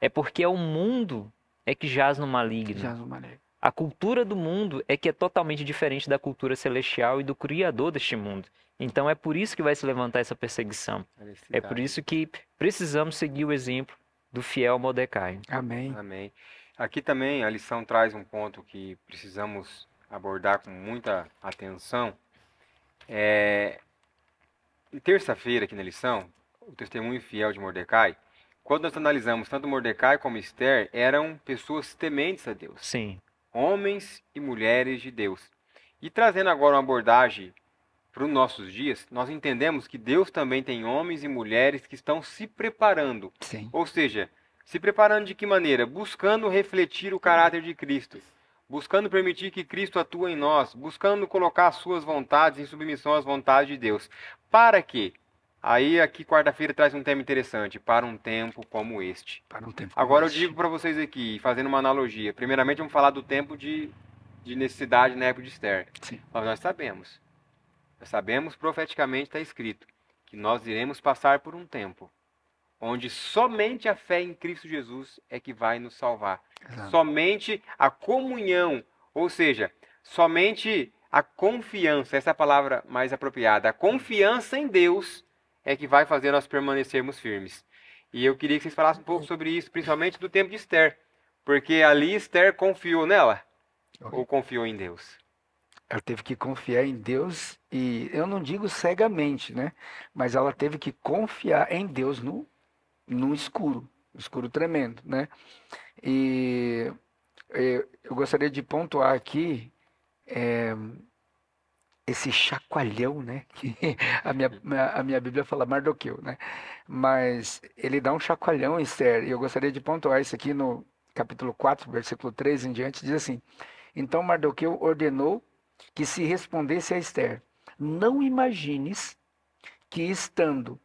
É porque é o mundo é que jaz no maligno. Jaz no maligno. A cultura do mundo é que é totalmente diferente da cultura celestial e do criador deste mundo. Então é por isso que vai se levantar essa perseguição. É por isso que precisamos seguir o exemplo do fiel Mordecai. Amém. Amém. Aqui também a lição traz um ponto que precisamos abordar com muita atenção. É e terça-feira, aqui na lição, o testemunho fiel de Mordecai, quando nós analisamos tanto Mordecai como Esther, eram pessoas tementes a Deus. Sim. Homens e mulheres de Deus. E trazendo agora uma abordagem para os nossos dias, nós entendemos que Deus também tem homens e mulheres que estão se preparando. Sim. Ou seja, se preparando de que maneira? Buscando refletir o caráter de Cristo buscando permitir que Cristo atua em nós, buscando colocar suas vontades em submissão às vontades de Deus. Para que? Aí aqui quarta-feira traz um tema interessante, para um tempo como este. Para um tempo. Agora eu digo para vocês aqui, fazendo uma analogia. Primeiramente vamos falar do tempo de, de necessidade na época de Esther. Sim. Mas nós sabemos. Nós sabemos profeticamente está escrito que nós iremos passar por um tempo onde somente a fé em Cristo Jesus é que vai nos salvar. Exato. Somente a comunhão, ou seja, somente a confiança, essa é a palavra mais apropriada, a confiança em Deus é que vai fazer nós permanecermos firmes. E eu queria que vocês falassem um pouco sobre isso, principalmente do tempo de Esther, porque ali Esther confiou nela okay. ou confiou em Deus. Ela teve que confiar em Deus e eu não digo cegamente, né? Mas ela teve que confiar em Deus no no escuro, escuro tremendo, né? E é, eu gostaria de pontuar aqui é, esse chacoalhão, né? a minha, a minha Bíblia fala Mardoqueu, né? Mas ele dá um chacoalhão em Esther. E eu gostaria de pontuar isso aqui no capítulo 4, versículo 3 em diante, diz assim: Então Mardoqueu ordenou que se respondesse a Esther: Não imagines que estando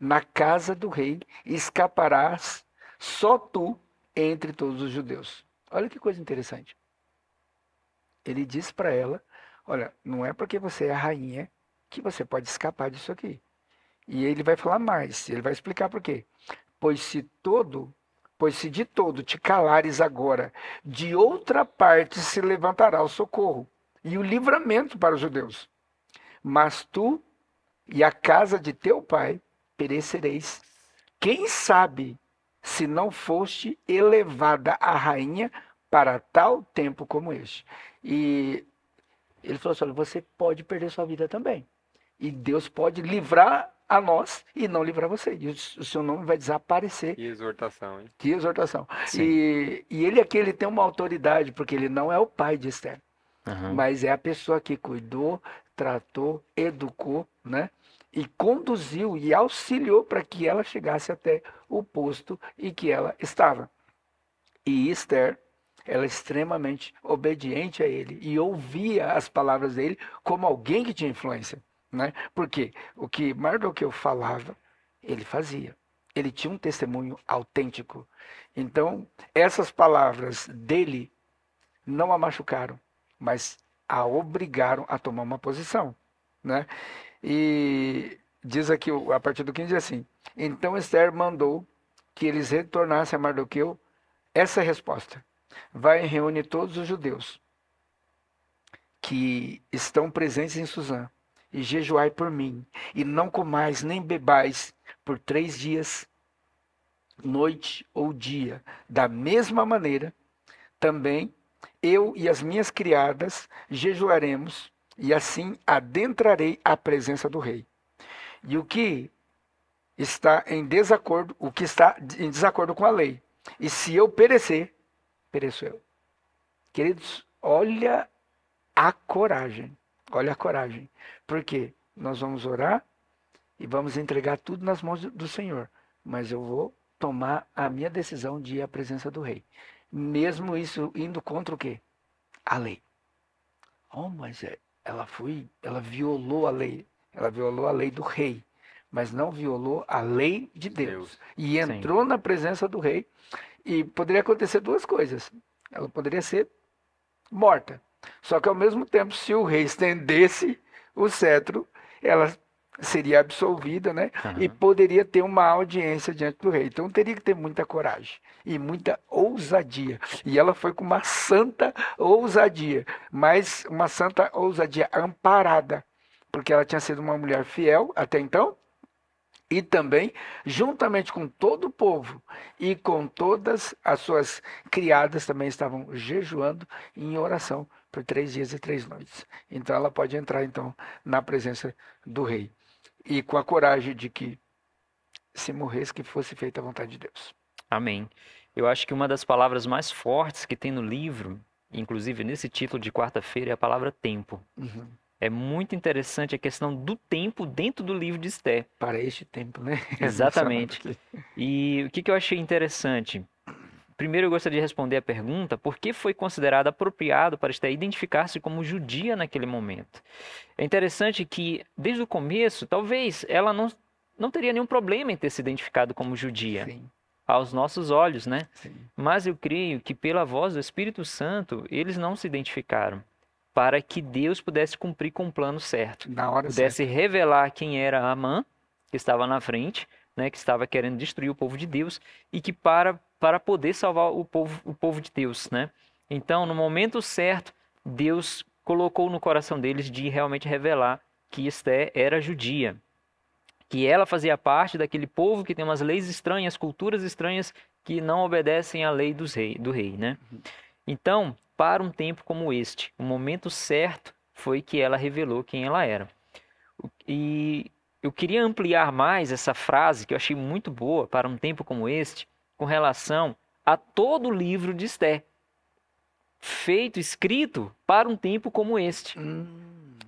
na casa do rei e escaparás só tu entre todos os judeus. Olha que coisa interessante. Ele diz para ela: Olha, não é porque você é a rainha que você pode escapar disso aqui. E ele vai falar mais, ele vai explicar por quê. Pois se todo, pois se de todo te calares agora, de outra parte se levantará o socorro e o livramento para os judeus. Mas tu e a casa de teu pai perecereis. Quem sabe se não foste elevada a rainha para tal tempo como este? E ele falou assim: olha, você pode perder sua vida também. E Deus pode livrar a nós e não livrar você. E o, seu nome vai desaparecer. Que exortação, hein? Que exortação. E, e ele aqui ele tem uma autoridade, porque ele não é o pai de Esther, uhum. mas é a pessoa que cuidou, tratou, educou, né? e conduziu e auxiliou para que ela chegasse até o posto em que ela estava. E Esther, ela é extremamente obediente a ele e ouvia as palavras dele como alguém que tinha influência, né? Porque o que Mardoqueu falava, ele fazia. Ele tinha um testemunho autêntico. Então, essas palavras dele não a machucaram, mas a obrigaram a tomar uma posição, né? E diz aqui, a partir do 15, diz assim: Então Esther mandou que eles retornassem a Mardoqueu essa resposta: Vai e reúne todos os judeus que estão presentes em Suzã, e jejuai por mim, e não comais nem bebais por três dias, noite ou dia. Da mesma maneira, também eu e as minhas criadas jejuaremos e assim adentrarei a presença do rei. E o que está em desacordo, o que está em desacordo com a lei. E se eu perecer, pereço eu. Queridos, olha a coragem. Olha a coragem. Porque nós vamos orar e vamos entregar tudo nas mãos do Senhor, mas eu vou tomar a minha decisão de ir à presença do rei. Mesmo isso indo contra o quê? A lei. Oh, mas é, ela foi, ela violou a lei, ela violou a lei do rei, mas não violou a lei de Deus. Deus. E entrou Sim. na presença do rei e poderia acontecer duas coisas. Ela poderia ser morta. Só que ao mesmo tempo, se o rei estendesse o cetro, ela seria absolvida, né? Uhum. E poderia ter uma audiência diante do rei. Então teria que ter muita coragem e muita ousadia. E ela foi com uma santa ousadia, mas uma santa ousadia amparada, porque ela tinha sido uma mulher fiel até então. E também, juntamente com todo o povo e com todas as suas criadas, também estavam jejuando em oração por três dias e três noites. Então ela pode entrar então na presença do rei e com a coragem de que se morresse que fosse feita a vontade de Deus. Amém. Eu acho que uma das palavras mais fortes que tem no livro, inclusive nesse título de quarta-feira, é a palavra tempo. Uhum. É muito interessante a questão do tempo dentro do livro de Esté. Para este tempo, né? Exatamente. e o que, que eu achei interessante? Primeiro, eu gostaria de responder a pergunta por que foi considerado apropriado para Esther identificar-se como judia naquele momento. É interessante que, desde o começo, talvez ela não, não teria nenhum problema em ter se identificado como judia. Sim. Aos nossos olhos, né? Sim. Mas eu creio que, pela voz do Espírito Santo, eles não se identificaram para que Deus pudesse cumprir com o plano certo. pudesse revelar quem era Amã, que estava na frente, né, que estava querendo destruir o povo de Deus e que para, para poder salvar o povo, o povo de Deus. Né? Então, no momento certo, Deus colocou no coração deles de realmente revelar que Esté era judia, que ela fazia parte daquele povo que tem umas leis estranhas, culturas estranhas que não obedecem à lei dos rei, do rei. Né? Então, para um tempo como este, o momento certo foi que ela revelou quem ela era. E eu queria ampliar mais essa frase, que eu achei muito boa para um tempo como este, com relação a todo o livro de Esté, feito, escrito para um tempo como este. Hum,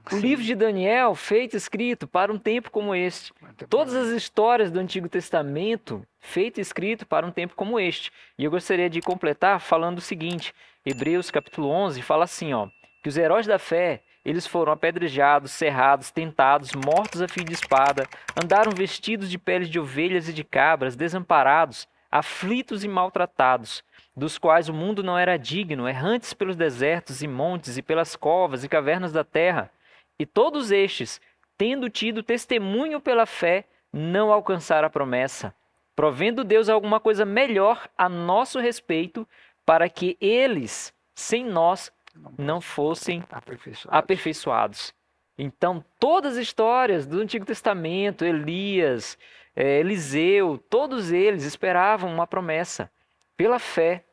o sim. livro de Daniel, feito, escrito para um tempo como este. Muito Todas bom. as histórias do Antigo Testamento, feito, escrito para um tempo como este. E eu gostaria de completar falando o seguinte: Hebreus capítulo 11 fala assim, ó, que os heróis da fé eles foram apedrejados, cerrados, tentados, mortos a fio de espada, andaram vestidos de peles de ovelhas e de cabras, desamparados, aflitos e maltratados, dos quais o mundo não era digno, errantes pelos desertos e montes e pelas covas e cavernas da terra. E todos estes, tendo tido testemunho pela fé, não alcançaram a promessa, provendo Deus alguma coisa melhor a nosso respeito, para que eles, sem nós, não fossem aperfeiçoados. aperfeiçoados. Então, todas as histórias do Antigo Testamento, Elias, é, Eliseu, todos eles esperavam uma promessa pela fé.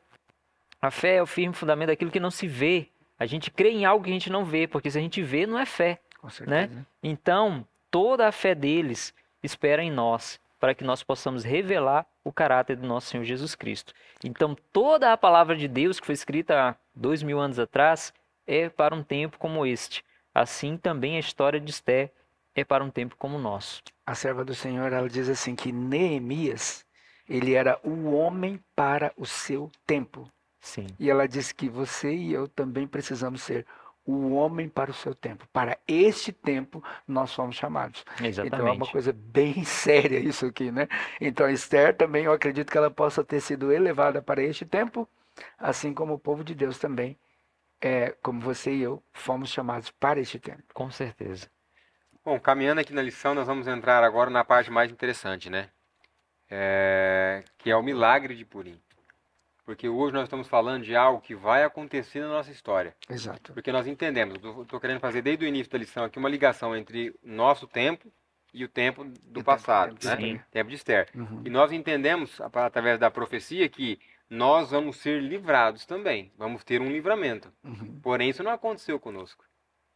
A fé é o firme fundamento daquilo que não se vê. A gente crê em algo que a gente não vê, porque se a gente vê, não é fé. Né? Então, toda a fé deles espera em nós, para que nós possamos revelar o caráter do nosso Senhor Jesus Cristo. Então, toda a palavra de Deus que foi escrita dois mil anos atrás, é para um tempo como este. Assim também a história de Esté é para um tempo como o nosso. A serva do Senhor, ela diz assim que Neemias, ele era o homem para o seu tempo. Sim. E ela diz que você e eu também precisamos ser o homem para o seu tempo. Para este tempo nós somos chamados. Exatamente. Então é uma coisa bem séria isso aqui, né? Então Esther também eu acredito que ela possa ter sido elevada para este tempo assim como o povo de Deus também, é, como você e eu, fomos chamados para este tempo. Com certeza. Bom, caminhando aqui na lição, nós vamos entrar agora na parte mais interessante, né? É, que é o milagre de Purim. Porque hoje nós estamos falando de algo que vai acontecer na nossa história. Exato. Porque nós entendemos, estou querendo fazer desde o início da lição aqui uma ligação entre nosso tempo e o tempo do e passado, tempo, né? Sim. Tempo de Esther. Uhum. E nós entendemos, através da profecia, que nós vamos ser livrados também. Vamos ter um livramento. Uhum. Porém, isso não aconteceu conosco.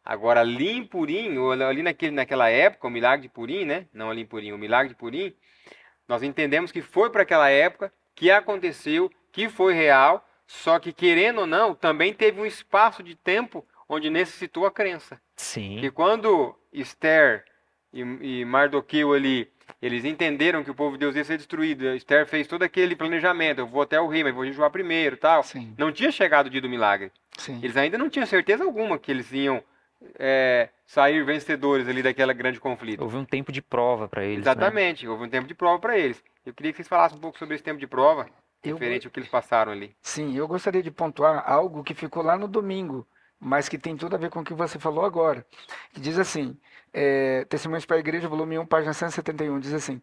Agora, ali em Purim, ou ali naquele, naquela época, o milagre de Purim, né? Não ali em Purim, o milagre de Purim, nós entendemos que foi para aquela época, que aconteceu, que foi real, só que, querendo ou não, também teve um espaço de tempo onde necessitou a crença. Sim. Que quando Esther e, e Mardoqueu ali eles entenderam que o povo de Deus ia ser destruído. Esther fez todo aquele planejamento. Eu vou até o rei, mas vou jejuar primeiro, tal. Sim. Não tinha chegado o dia do milagre. Sim. Eles ainda não tinham certeza alguma que eles iam é, sair vencedores ali daquela grande conflito. Houve um tempo de prova para eles. Né? Exatamente, né? houve um tempo de prova para eles. Eu queria que vocês falassem um pouco sobre esse tempo de prova, eu... do ao que eles passaram ali. Sim, eu gostaria de pontuar algo que ficou lá no domingo, mas que tem tudo a ver com o que você falou agora. Que diz assim, é, Testemunhos para a Igreja, volume 1, página 171, diz assim,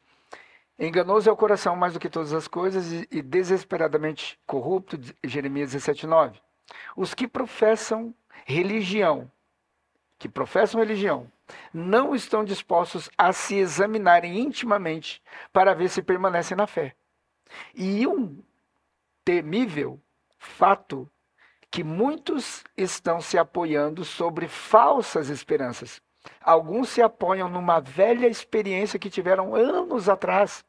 Enganoso é o coração mais do que todas as coisas e, e desesperadamente corrupto, Jeremias 17, 9. Os que professam religião, que professam religião, não estão dispostos a se examinarem intimamente para ver se permanecem na fé. E um temível fato que muitos estão se apoiando sobre falsas esperanças. Alguns se apoiam numa velha experiência que tiveram anos atrás.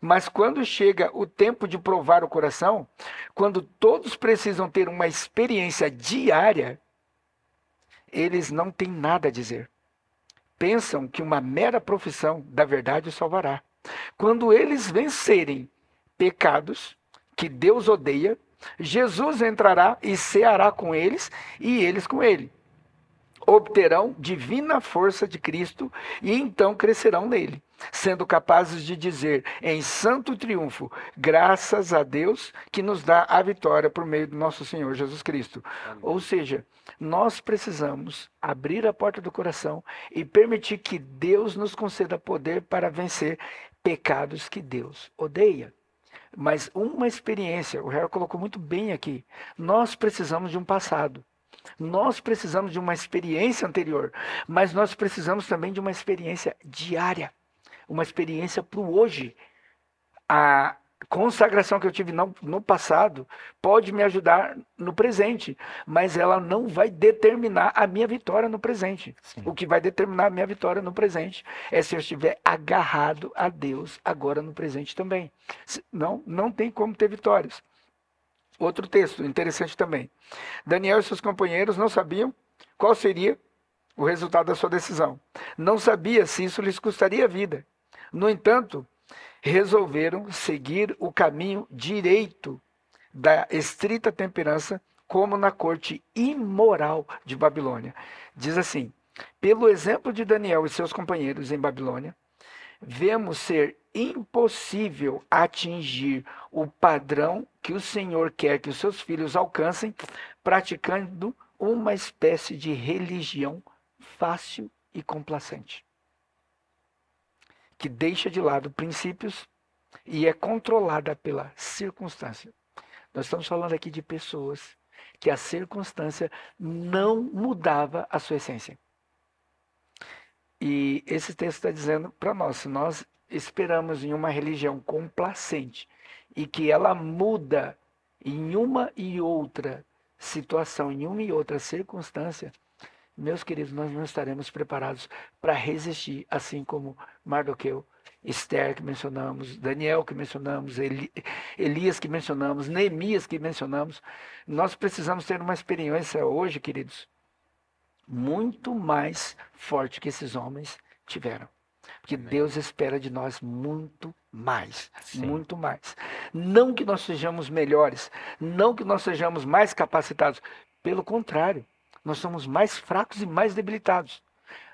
Mas quando chega o tempo de provar o coração, quando todos precisam ter uma experiência diária, eles não têm nada a dizer. Pensam que uma mera profissão da verdade salvará. Quando eles vencerem pecados que Deus odeia, Jesus entrará e ceará com eles, e eles com ele. Obterão divina força de Cristo e então crescerão nele, sendo capazes de dizer em santo triunfo: graças a Deus que nos dá a vitória por meio do nosso Senhor Jesus Cristo. Amém. Ou seja, nós precisamos abrir a porta do coração e permitir que Deus nos conceda poder para vencer pecados que Deus odeia. Mas uma experiência, o Harry colocou muito bem aqui. Nós precisamos de um passado. Nós precisamos de uma experiência anterior, mas nós precisamos também de uma experiência diária, uma experiência para o hoje. A, consagração que eu tive no, no passado pode me ajudar no presente, mas ela não vai determinar a minha vitória no presente. Sim. O que vai determinar a minha vitória no presente é se eu estiver agarrado a Deus agora no presente também. Não, não tem como ter vitórias. Outro texto interessante também. Daniel e seus companheiros não sabiam qual seria o resultado da sua decisão. Não sabia se isso lhes custaria a vida. No entanto, resolveram seguir o caminho direito da estrita temperança, como na corte imoral de Babilônia. Diz assim: pelo exemplo de Daniel e seus companheiros em Babilônia, vemos ser impossível atingir o padrão que o Senhor quer que os seus filhos alcancem, praticando uma espécie de religião fácil e complacente que deixa de lado princípios e é controlada pela circunstância. Nós estamos falando aqui de pessoas que a circunstância não mudava a sua essência. E esse texto está dizendo para nós: se nós esperamos em uma religião complacente e que ela muda em uma e outra situação, em uma e outra circunstância, meus queridos, nós não estaremos preparados para resistir, assim como Mardoqueu, Esther que mencionamos, Daniel que mencionamos, Eli, Elias que mencionamos, Neemias que mencionamos. Nós precisamos ter uma experiência hoje, queridos, muito mais forte que esses homens tiveram. Porque Amém. Deus espera de nós muito mais, Sim. muito mais. Não que nós sejamos melhores, não que nós sejamos mais capacitados, pelo contrário, nós somos mais fracos e mais debilitados.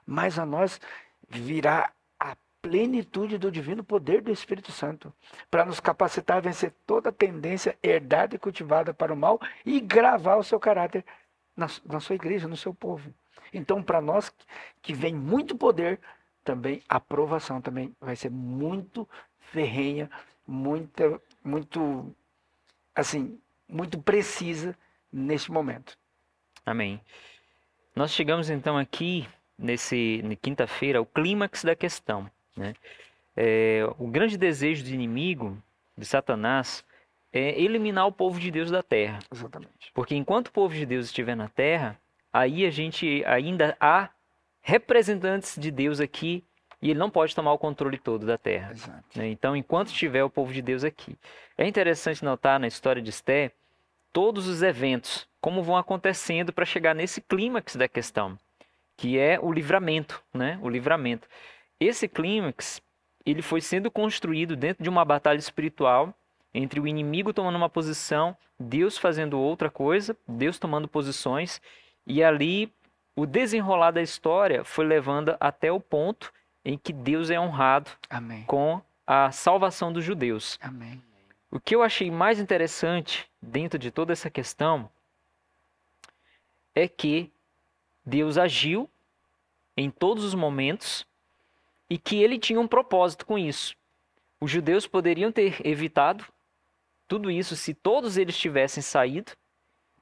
Mas a nós virá a plenitude do divino poder do Espírito Santo para nos capacitar a vencer toda tendência herdada e cultivada para o mal e gravar o seu caráter na, na sua igreja, no seu povo. Então, para nós que vem muito poder, também a aprovação também vai ser muito ferrenha, muita, muito assim, muito precisa neste momento. Amém. Nós chegamos então aqui, nesse quinta-feira, ao clímax da questão. Né? É, o grande desejo do inimigo, de Satanás, é eliminar o povo de Deus da terra. Exatamente. Porque enquanto o povo de Deus estiver na terra, aí a gente ainda há representantes de Deus aqui e ele não pode tomar o controle todo da terra. Exato. Né? Então, enquanto tiver o povo de Deus aqui. É interessante notar na história de Esté todos os eventos, como vão acontecendo para chegar nesse clímax da questão, que é o livramento, né? O livramento. Esse clímax, ele foi sendo construído dentro de uma batalha espiritual entre o inimigo tomando uma posição, Deus fazendo outra coisa, Deus tomando posições, e ali o desenrolar da história foi levando até o ponto em que Deus é honrado Amém. com a salvação dos judeus. Amém. O que eu achei mais interessante dentro de toda essa questão é que Deus agiu em todos os momentos e que ele tinha um propósito com isso. Os judeus poderiam ter evitado tudo isso se todos eles tivessem saído,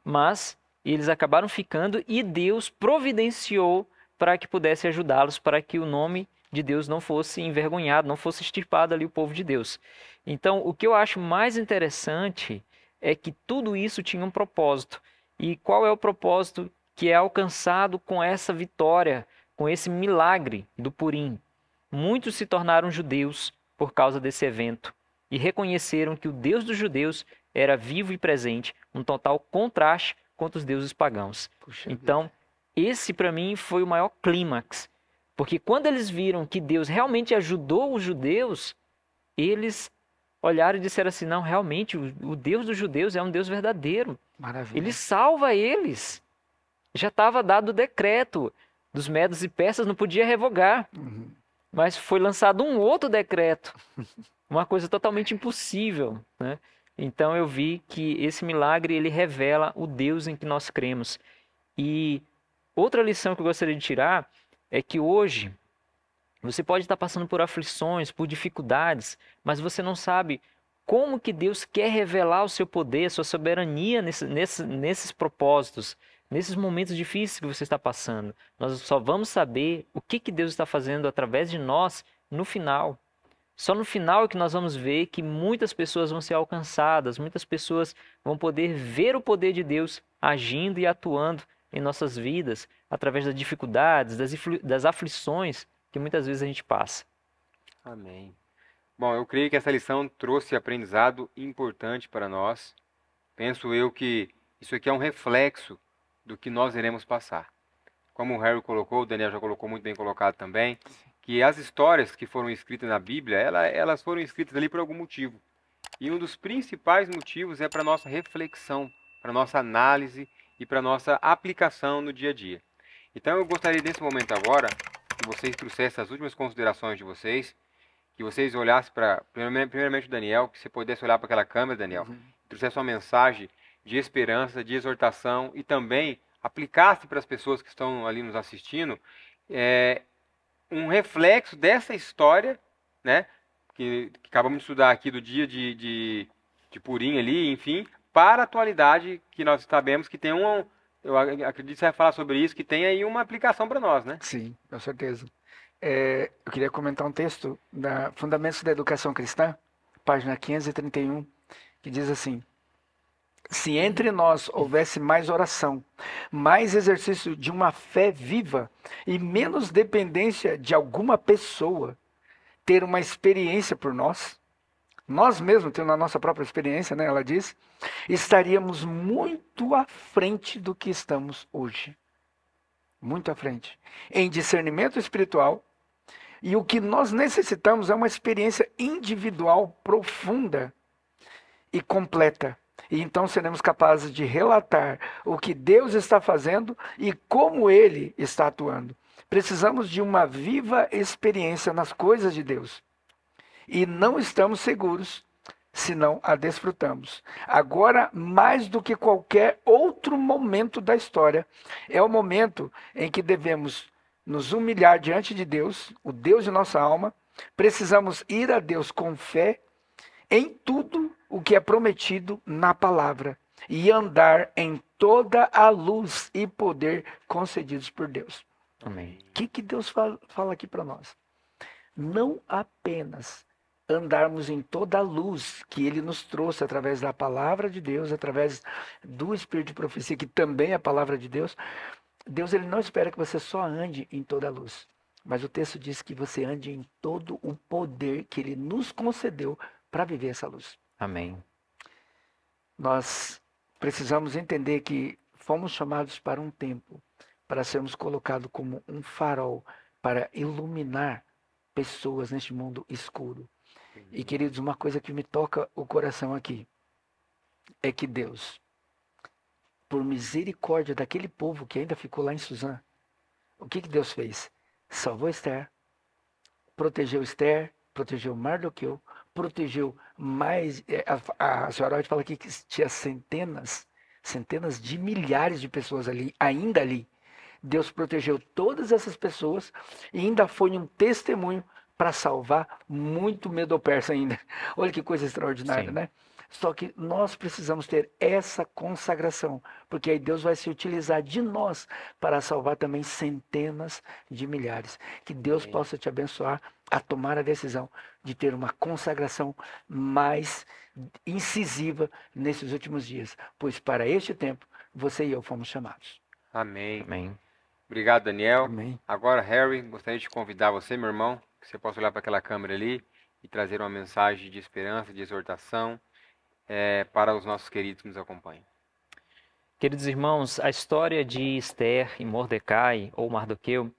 mas eles acabaram ficando e Deus providenciou para que pudesse ajudá-los, para que o nome de Deus não fosse envergonhado, não fosse extirpado ali o povo de Deus. Então, o que eu acho mais interessante é que tudo isso tinha um propósito. E qual é o propósito que é alcançado com essa vitória, com esse milagre do Purim? Muitos se tornaram judeus por causa desse evento e reconheceram que o Deus dos judeus era vivo e presente, um total contraste contra os deuses pagãos. Puxa então, Deus. esse para mim foi o maior clímax porque quando eles viram que Deus realmente ajudou os judeus, eles olharam e disseram assim: não, realmente, o Deus dos judeus é um Deus verdadeiro. Maravilha. Ele salva eles. Já estava dado o decreto dos medos e persas, não podia revogar. Uhum. Mas foi lançado um outro decreto, uma coisa totalmente impossível. Né? Então eu vi que esse milagre ele revela o Deus em que nós cremos. E outra lição que eu gostaria de tirar é que hoje você pode estar passando por aflições, por dificuldades, mas você não sabe como que Deus quer revelar o seu poder, a sua soberania nesse, nesse, nesses propósitos, nesses momentos difíceis que você está passando. Nós só vamos saber o que, que Deus está fazendo através de nós no final. Só no final é que nós vamos ver que muitas pessoas vão ser alcançadas, muitas pessoas vão poder ver o poder de Deus agindo e atuando em nossas vidas através das dificuldades, das, das aflições que muitas vezes a gente passa. Amém. Bom, eu creio que essa lição trouxe aprendizado importante para nós. Penso eu que isso aqui é um reflexo do que nós iremos passar. Como o Harry colocou, o Daniel já colocou muito bem colocado também, que as histórias que foram escritas na Bíblia, ela, elas foram escritas ali por algum motivo. E um dos principais motivos é para nossa reflexão, para nossa análise e para nossa aplicação no dia a dia. Então eu gostaria nesse momento agora que vocês trouxessem as últimas considerações de vocês, que vocês olhassem para primeiramente o Daniel, que você pudesse olhar para aquela câmera, Daniel, uhum. trouxesse uma mensagem de esperança, de exortação e também aplicasse para as pessoas que estão ali nos assistindo é, um reflexo dessa história, né, que, que, acabamos de estudar aqui do dia de, de, de Purim ali, enfim, para a atualidade, que nós sabemos que tem um. Eu acredito que você vai falar sobre isso, que tem aí uma aplicação para nós, né? Sim, com certeza. É, eu queria comentar um texto da Fundamentos da Educação Cristã, página 531, que diz assim: Se entre nós houvesse mais oração, mais exercício de uma fé viva e menos dependência de alguma pessoa ter uma experiência por nós, nós mesmos, tendo a nossa própria experiência, né, ela diz, estaríamos muito à frente do que estamos hoje. Muito à frente. Em discernimento espiritual, e o que nós necessitamos é uma experiência individual profunda e completa. E então seremos capazes de relatar o que Deus está fazendo e como ele está atuando. Precisamos de uma viva experiência nas coisas de Deus e não estamos seguros se não a desfrutamos. Agora, mais do que qualquer outro momento da história, é o momento em que devemos nos humilhar diante de Deus, o Deus de nossa alma. Precisamos ir a Deus com fé em tudo o que é prometido na palavra e andar em toda a luz e poder concedidos por Deus. Amém. O que, que Deus fala, fala aqui para nós? Não apenas andarmos em toda a luz que ele nos trouxe através da palavra de Deus, através do espírito de profecia, que também é a palavra de Deus. Deus ele não espera que você só ande em toda a luz, mas o texto diz que você ande em todo o poder que ele nos concedeu para viver essa luz. Amém. Nós precisamos entender que fomos chamados para um tempo, para sermos colocados como um farol para iluminar pessoas neste mundo escuro. E queridos, uma coisa que me toca o coração aqui é que Deus, por misericórdia daquele povo que ainda ficou lá em Suzã, o que, que Deus fez? Salvou Esther, protegeu Esther, protegeu Mardoqueu, protegeu mais. É, a, a, a senhora Hort fala aqui que tinha centenas, centenas de milhares de pessoas ali, ainda ali. Deus protegeu todas essas pessoas e ainda foi um testemunho para salvar muito medo persa ainda. Olha que coisa extraordinária, Sim. né? Só que nós precisamos ter essa consagração, porque aí Deus vai se utilizar de nós para salvar também centenas de milhares. Que Deus Amém. possa te abençoar a tomar a decisão de ter uma consagração mais incisiva nesses últimos dias, pois para este tempo você e eu fomos chamados. Amém. Amém. Obrigado, Daniel. Amém. Agora, Harry, gostaria de convidar você, meu irmão, você possa olhar para aquela câmera ali e trazer uma mensagem de esperança, de exortação é, para os nossos queridos que nos acompanham. Queridos irmãos, a história de Esther e Mordecai ou Mardoqueu,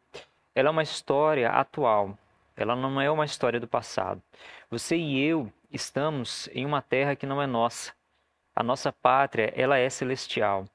ela é uma história atual. Ela não é uma história do passado. Você e eu estamos em uma terra que não é nossa. A nossa pátria, ela é celestial.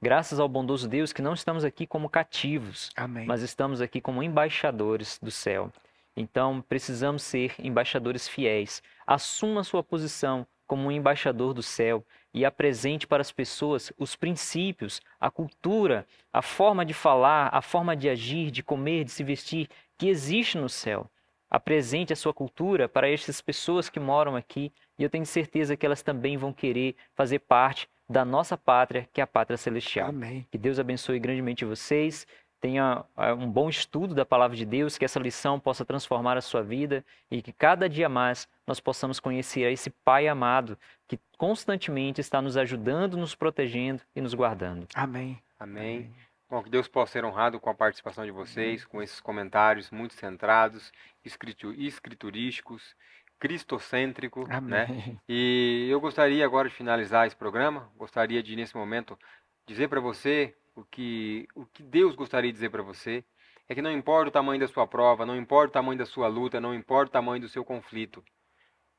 Graças ao bondoso Deus que não estamos aqui como cativos, Amém. mas estamos aqui como embaixadores do céu. Então, precisamos ser embaixadores fiéis. Assuma sua posição como um embaixador do céu e apresente para as pessoas os princípios, a cultura, a forma de falar, a forma de agir, de comer, de se vestir que existe no céu. Apresente a sua cultura para essas pessoas que moram aqui e eu tenho certeza que elas também vão querer fazer parte da nossa pátria, que é a pátria celestial. Amém. Que Deus abençoe grandemente vocês tenha eh, um bom estudo da palavra de Deus, que essa lição possa transformar a sua vida e que cada dia mais nós possamos conhecer a esse Pai amado que constantemente está nos ajudando, nos protegendo e nos guardando. Amém. Amém. Bom, que Deus possa ser honrado com a participação de vocês, com esses comentários muito centrados, escriturísticos, cristocêntrico, né? Amém. né? E eu gostaria agora de finalizar esse programa, gostaria de nesse momento dizer para você o que, o que Deus gostaria de dizer para você é que não importa o tamanho da sua prova, não importa o tamanho da sua luta, não importa o tamanho do seu conflito.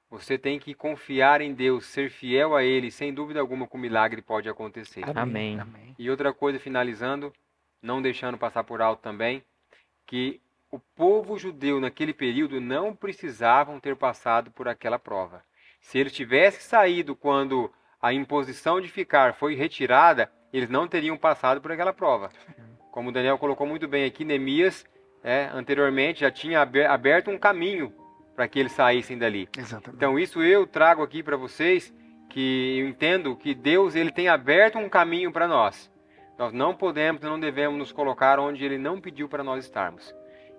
Você tem que confiar em Deus, ser fiel a Ele, sem dúvida alguma que o um milagre pode acontecer. Amém. Amém. E outra coisa, finalizando, não deixando passar por alto também, que o povo judeu naquele período não precisavam ter passado por aquela prova. Se ele tivesse saído quando a imposição de ficar foi retirada, eles não teriam passado por aquela prova. Como o Daniel colocou muito bem aqui, Neemias é, anteriormente já tinha aberto um caminho para que eles saíssem dali. Exatamente. Então isso eu trago aqui para vocês que eu entendo que Deus ele tem aberto um caminho para nós. Nós não podemos, não devemos nos colocar onde Ele não pediu para nós estarmos.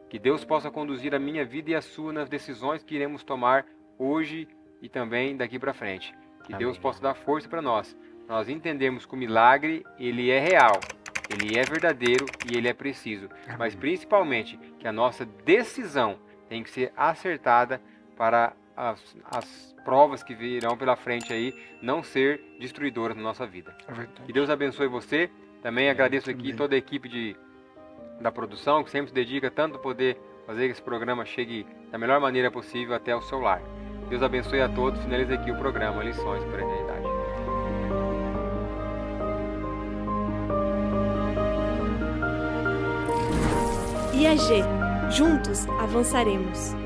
Que Deus possa conduzir a minha vida e a sua nas decisões que iremos tomar hoje e também daqui para frente. Que Amém. Deus possa dar força para nós, nós entendemos que o milagre ele é real, ele é verdadeiro e ele é preciso, mas principalmente que a nossa decisão tem que ser acertada para as, as provas que virão pela frente aí não ser destruidoras na nossa vida. É que Deus abençoe você. Também é, agradeço também. aqui toda a equipe de, da produção que sempre se dedica tanto poder fazer que esse programa chegue da melhor maneira possível até o seu lar. Deus abençoe a todos. Finaliza aqui o programa Lições para a IAG. Juntos avançaremos.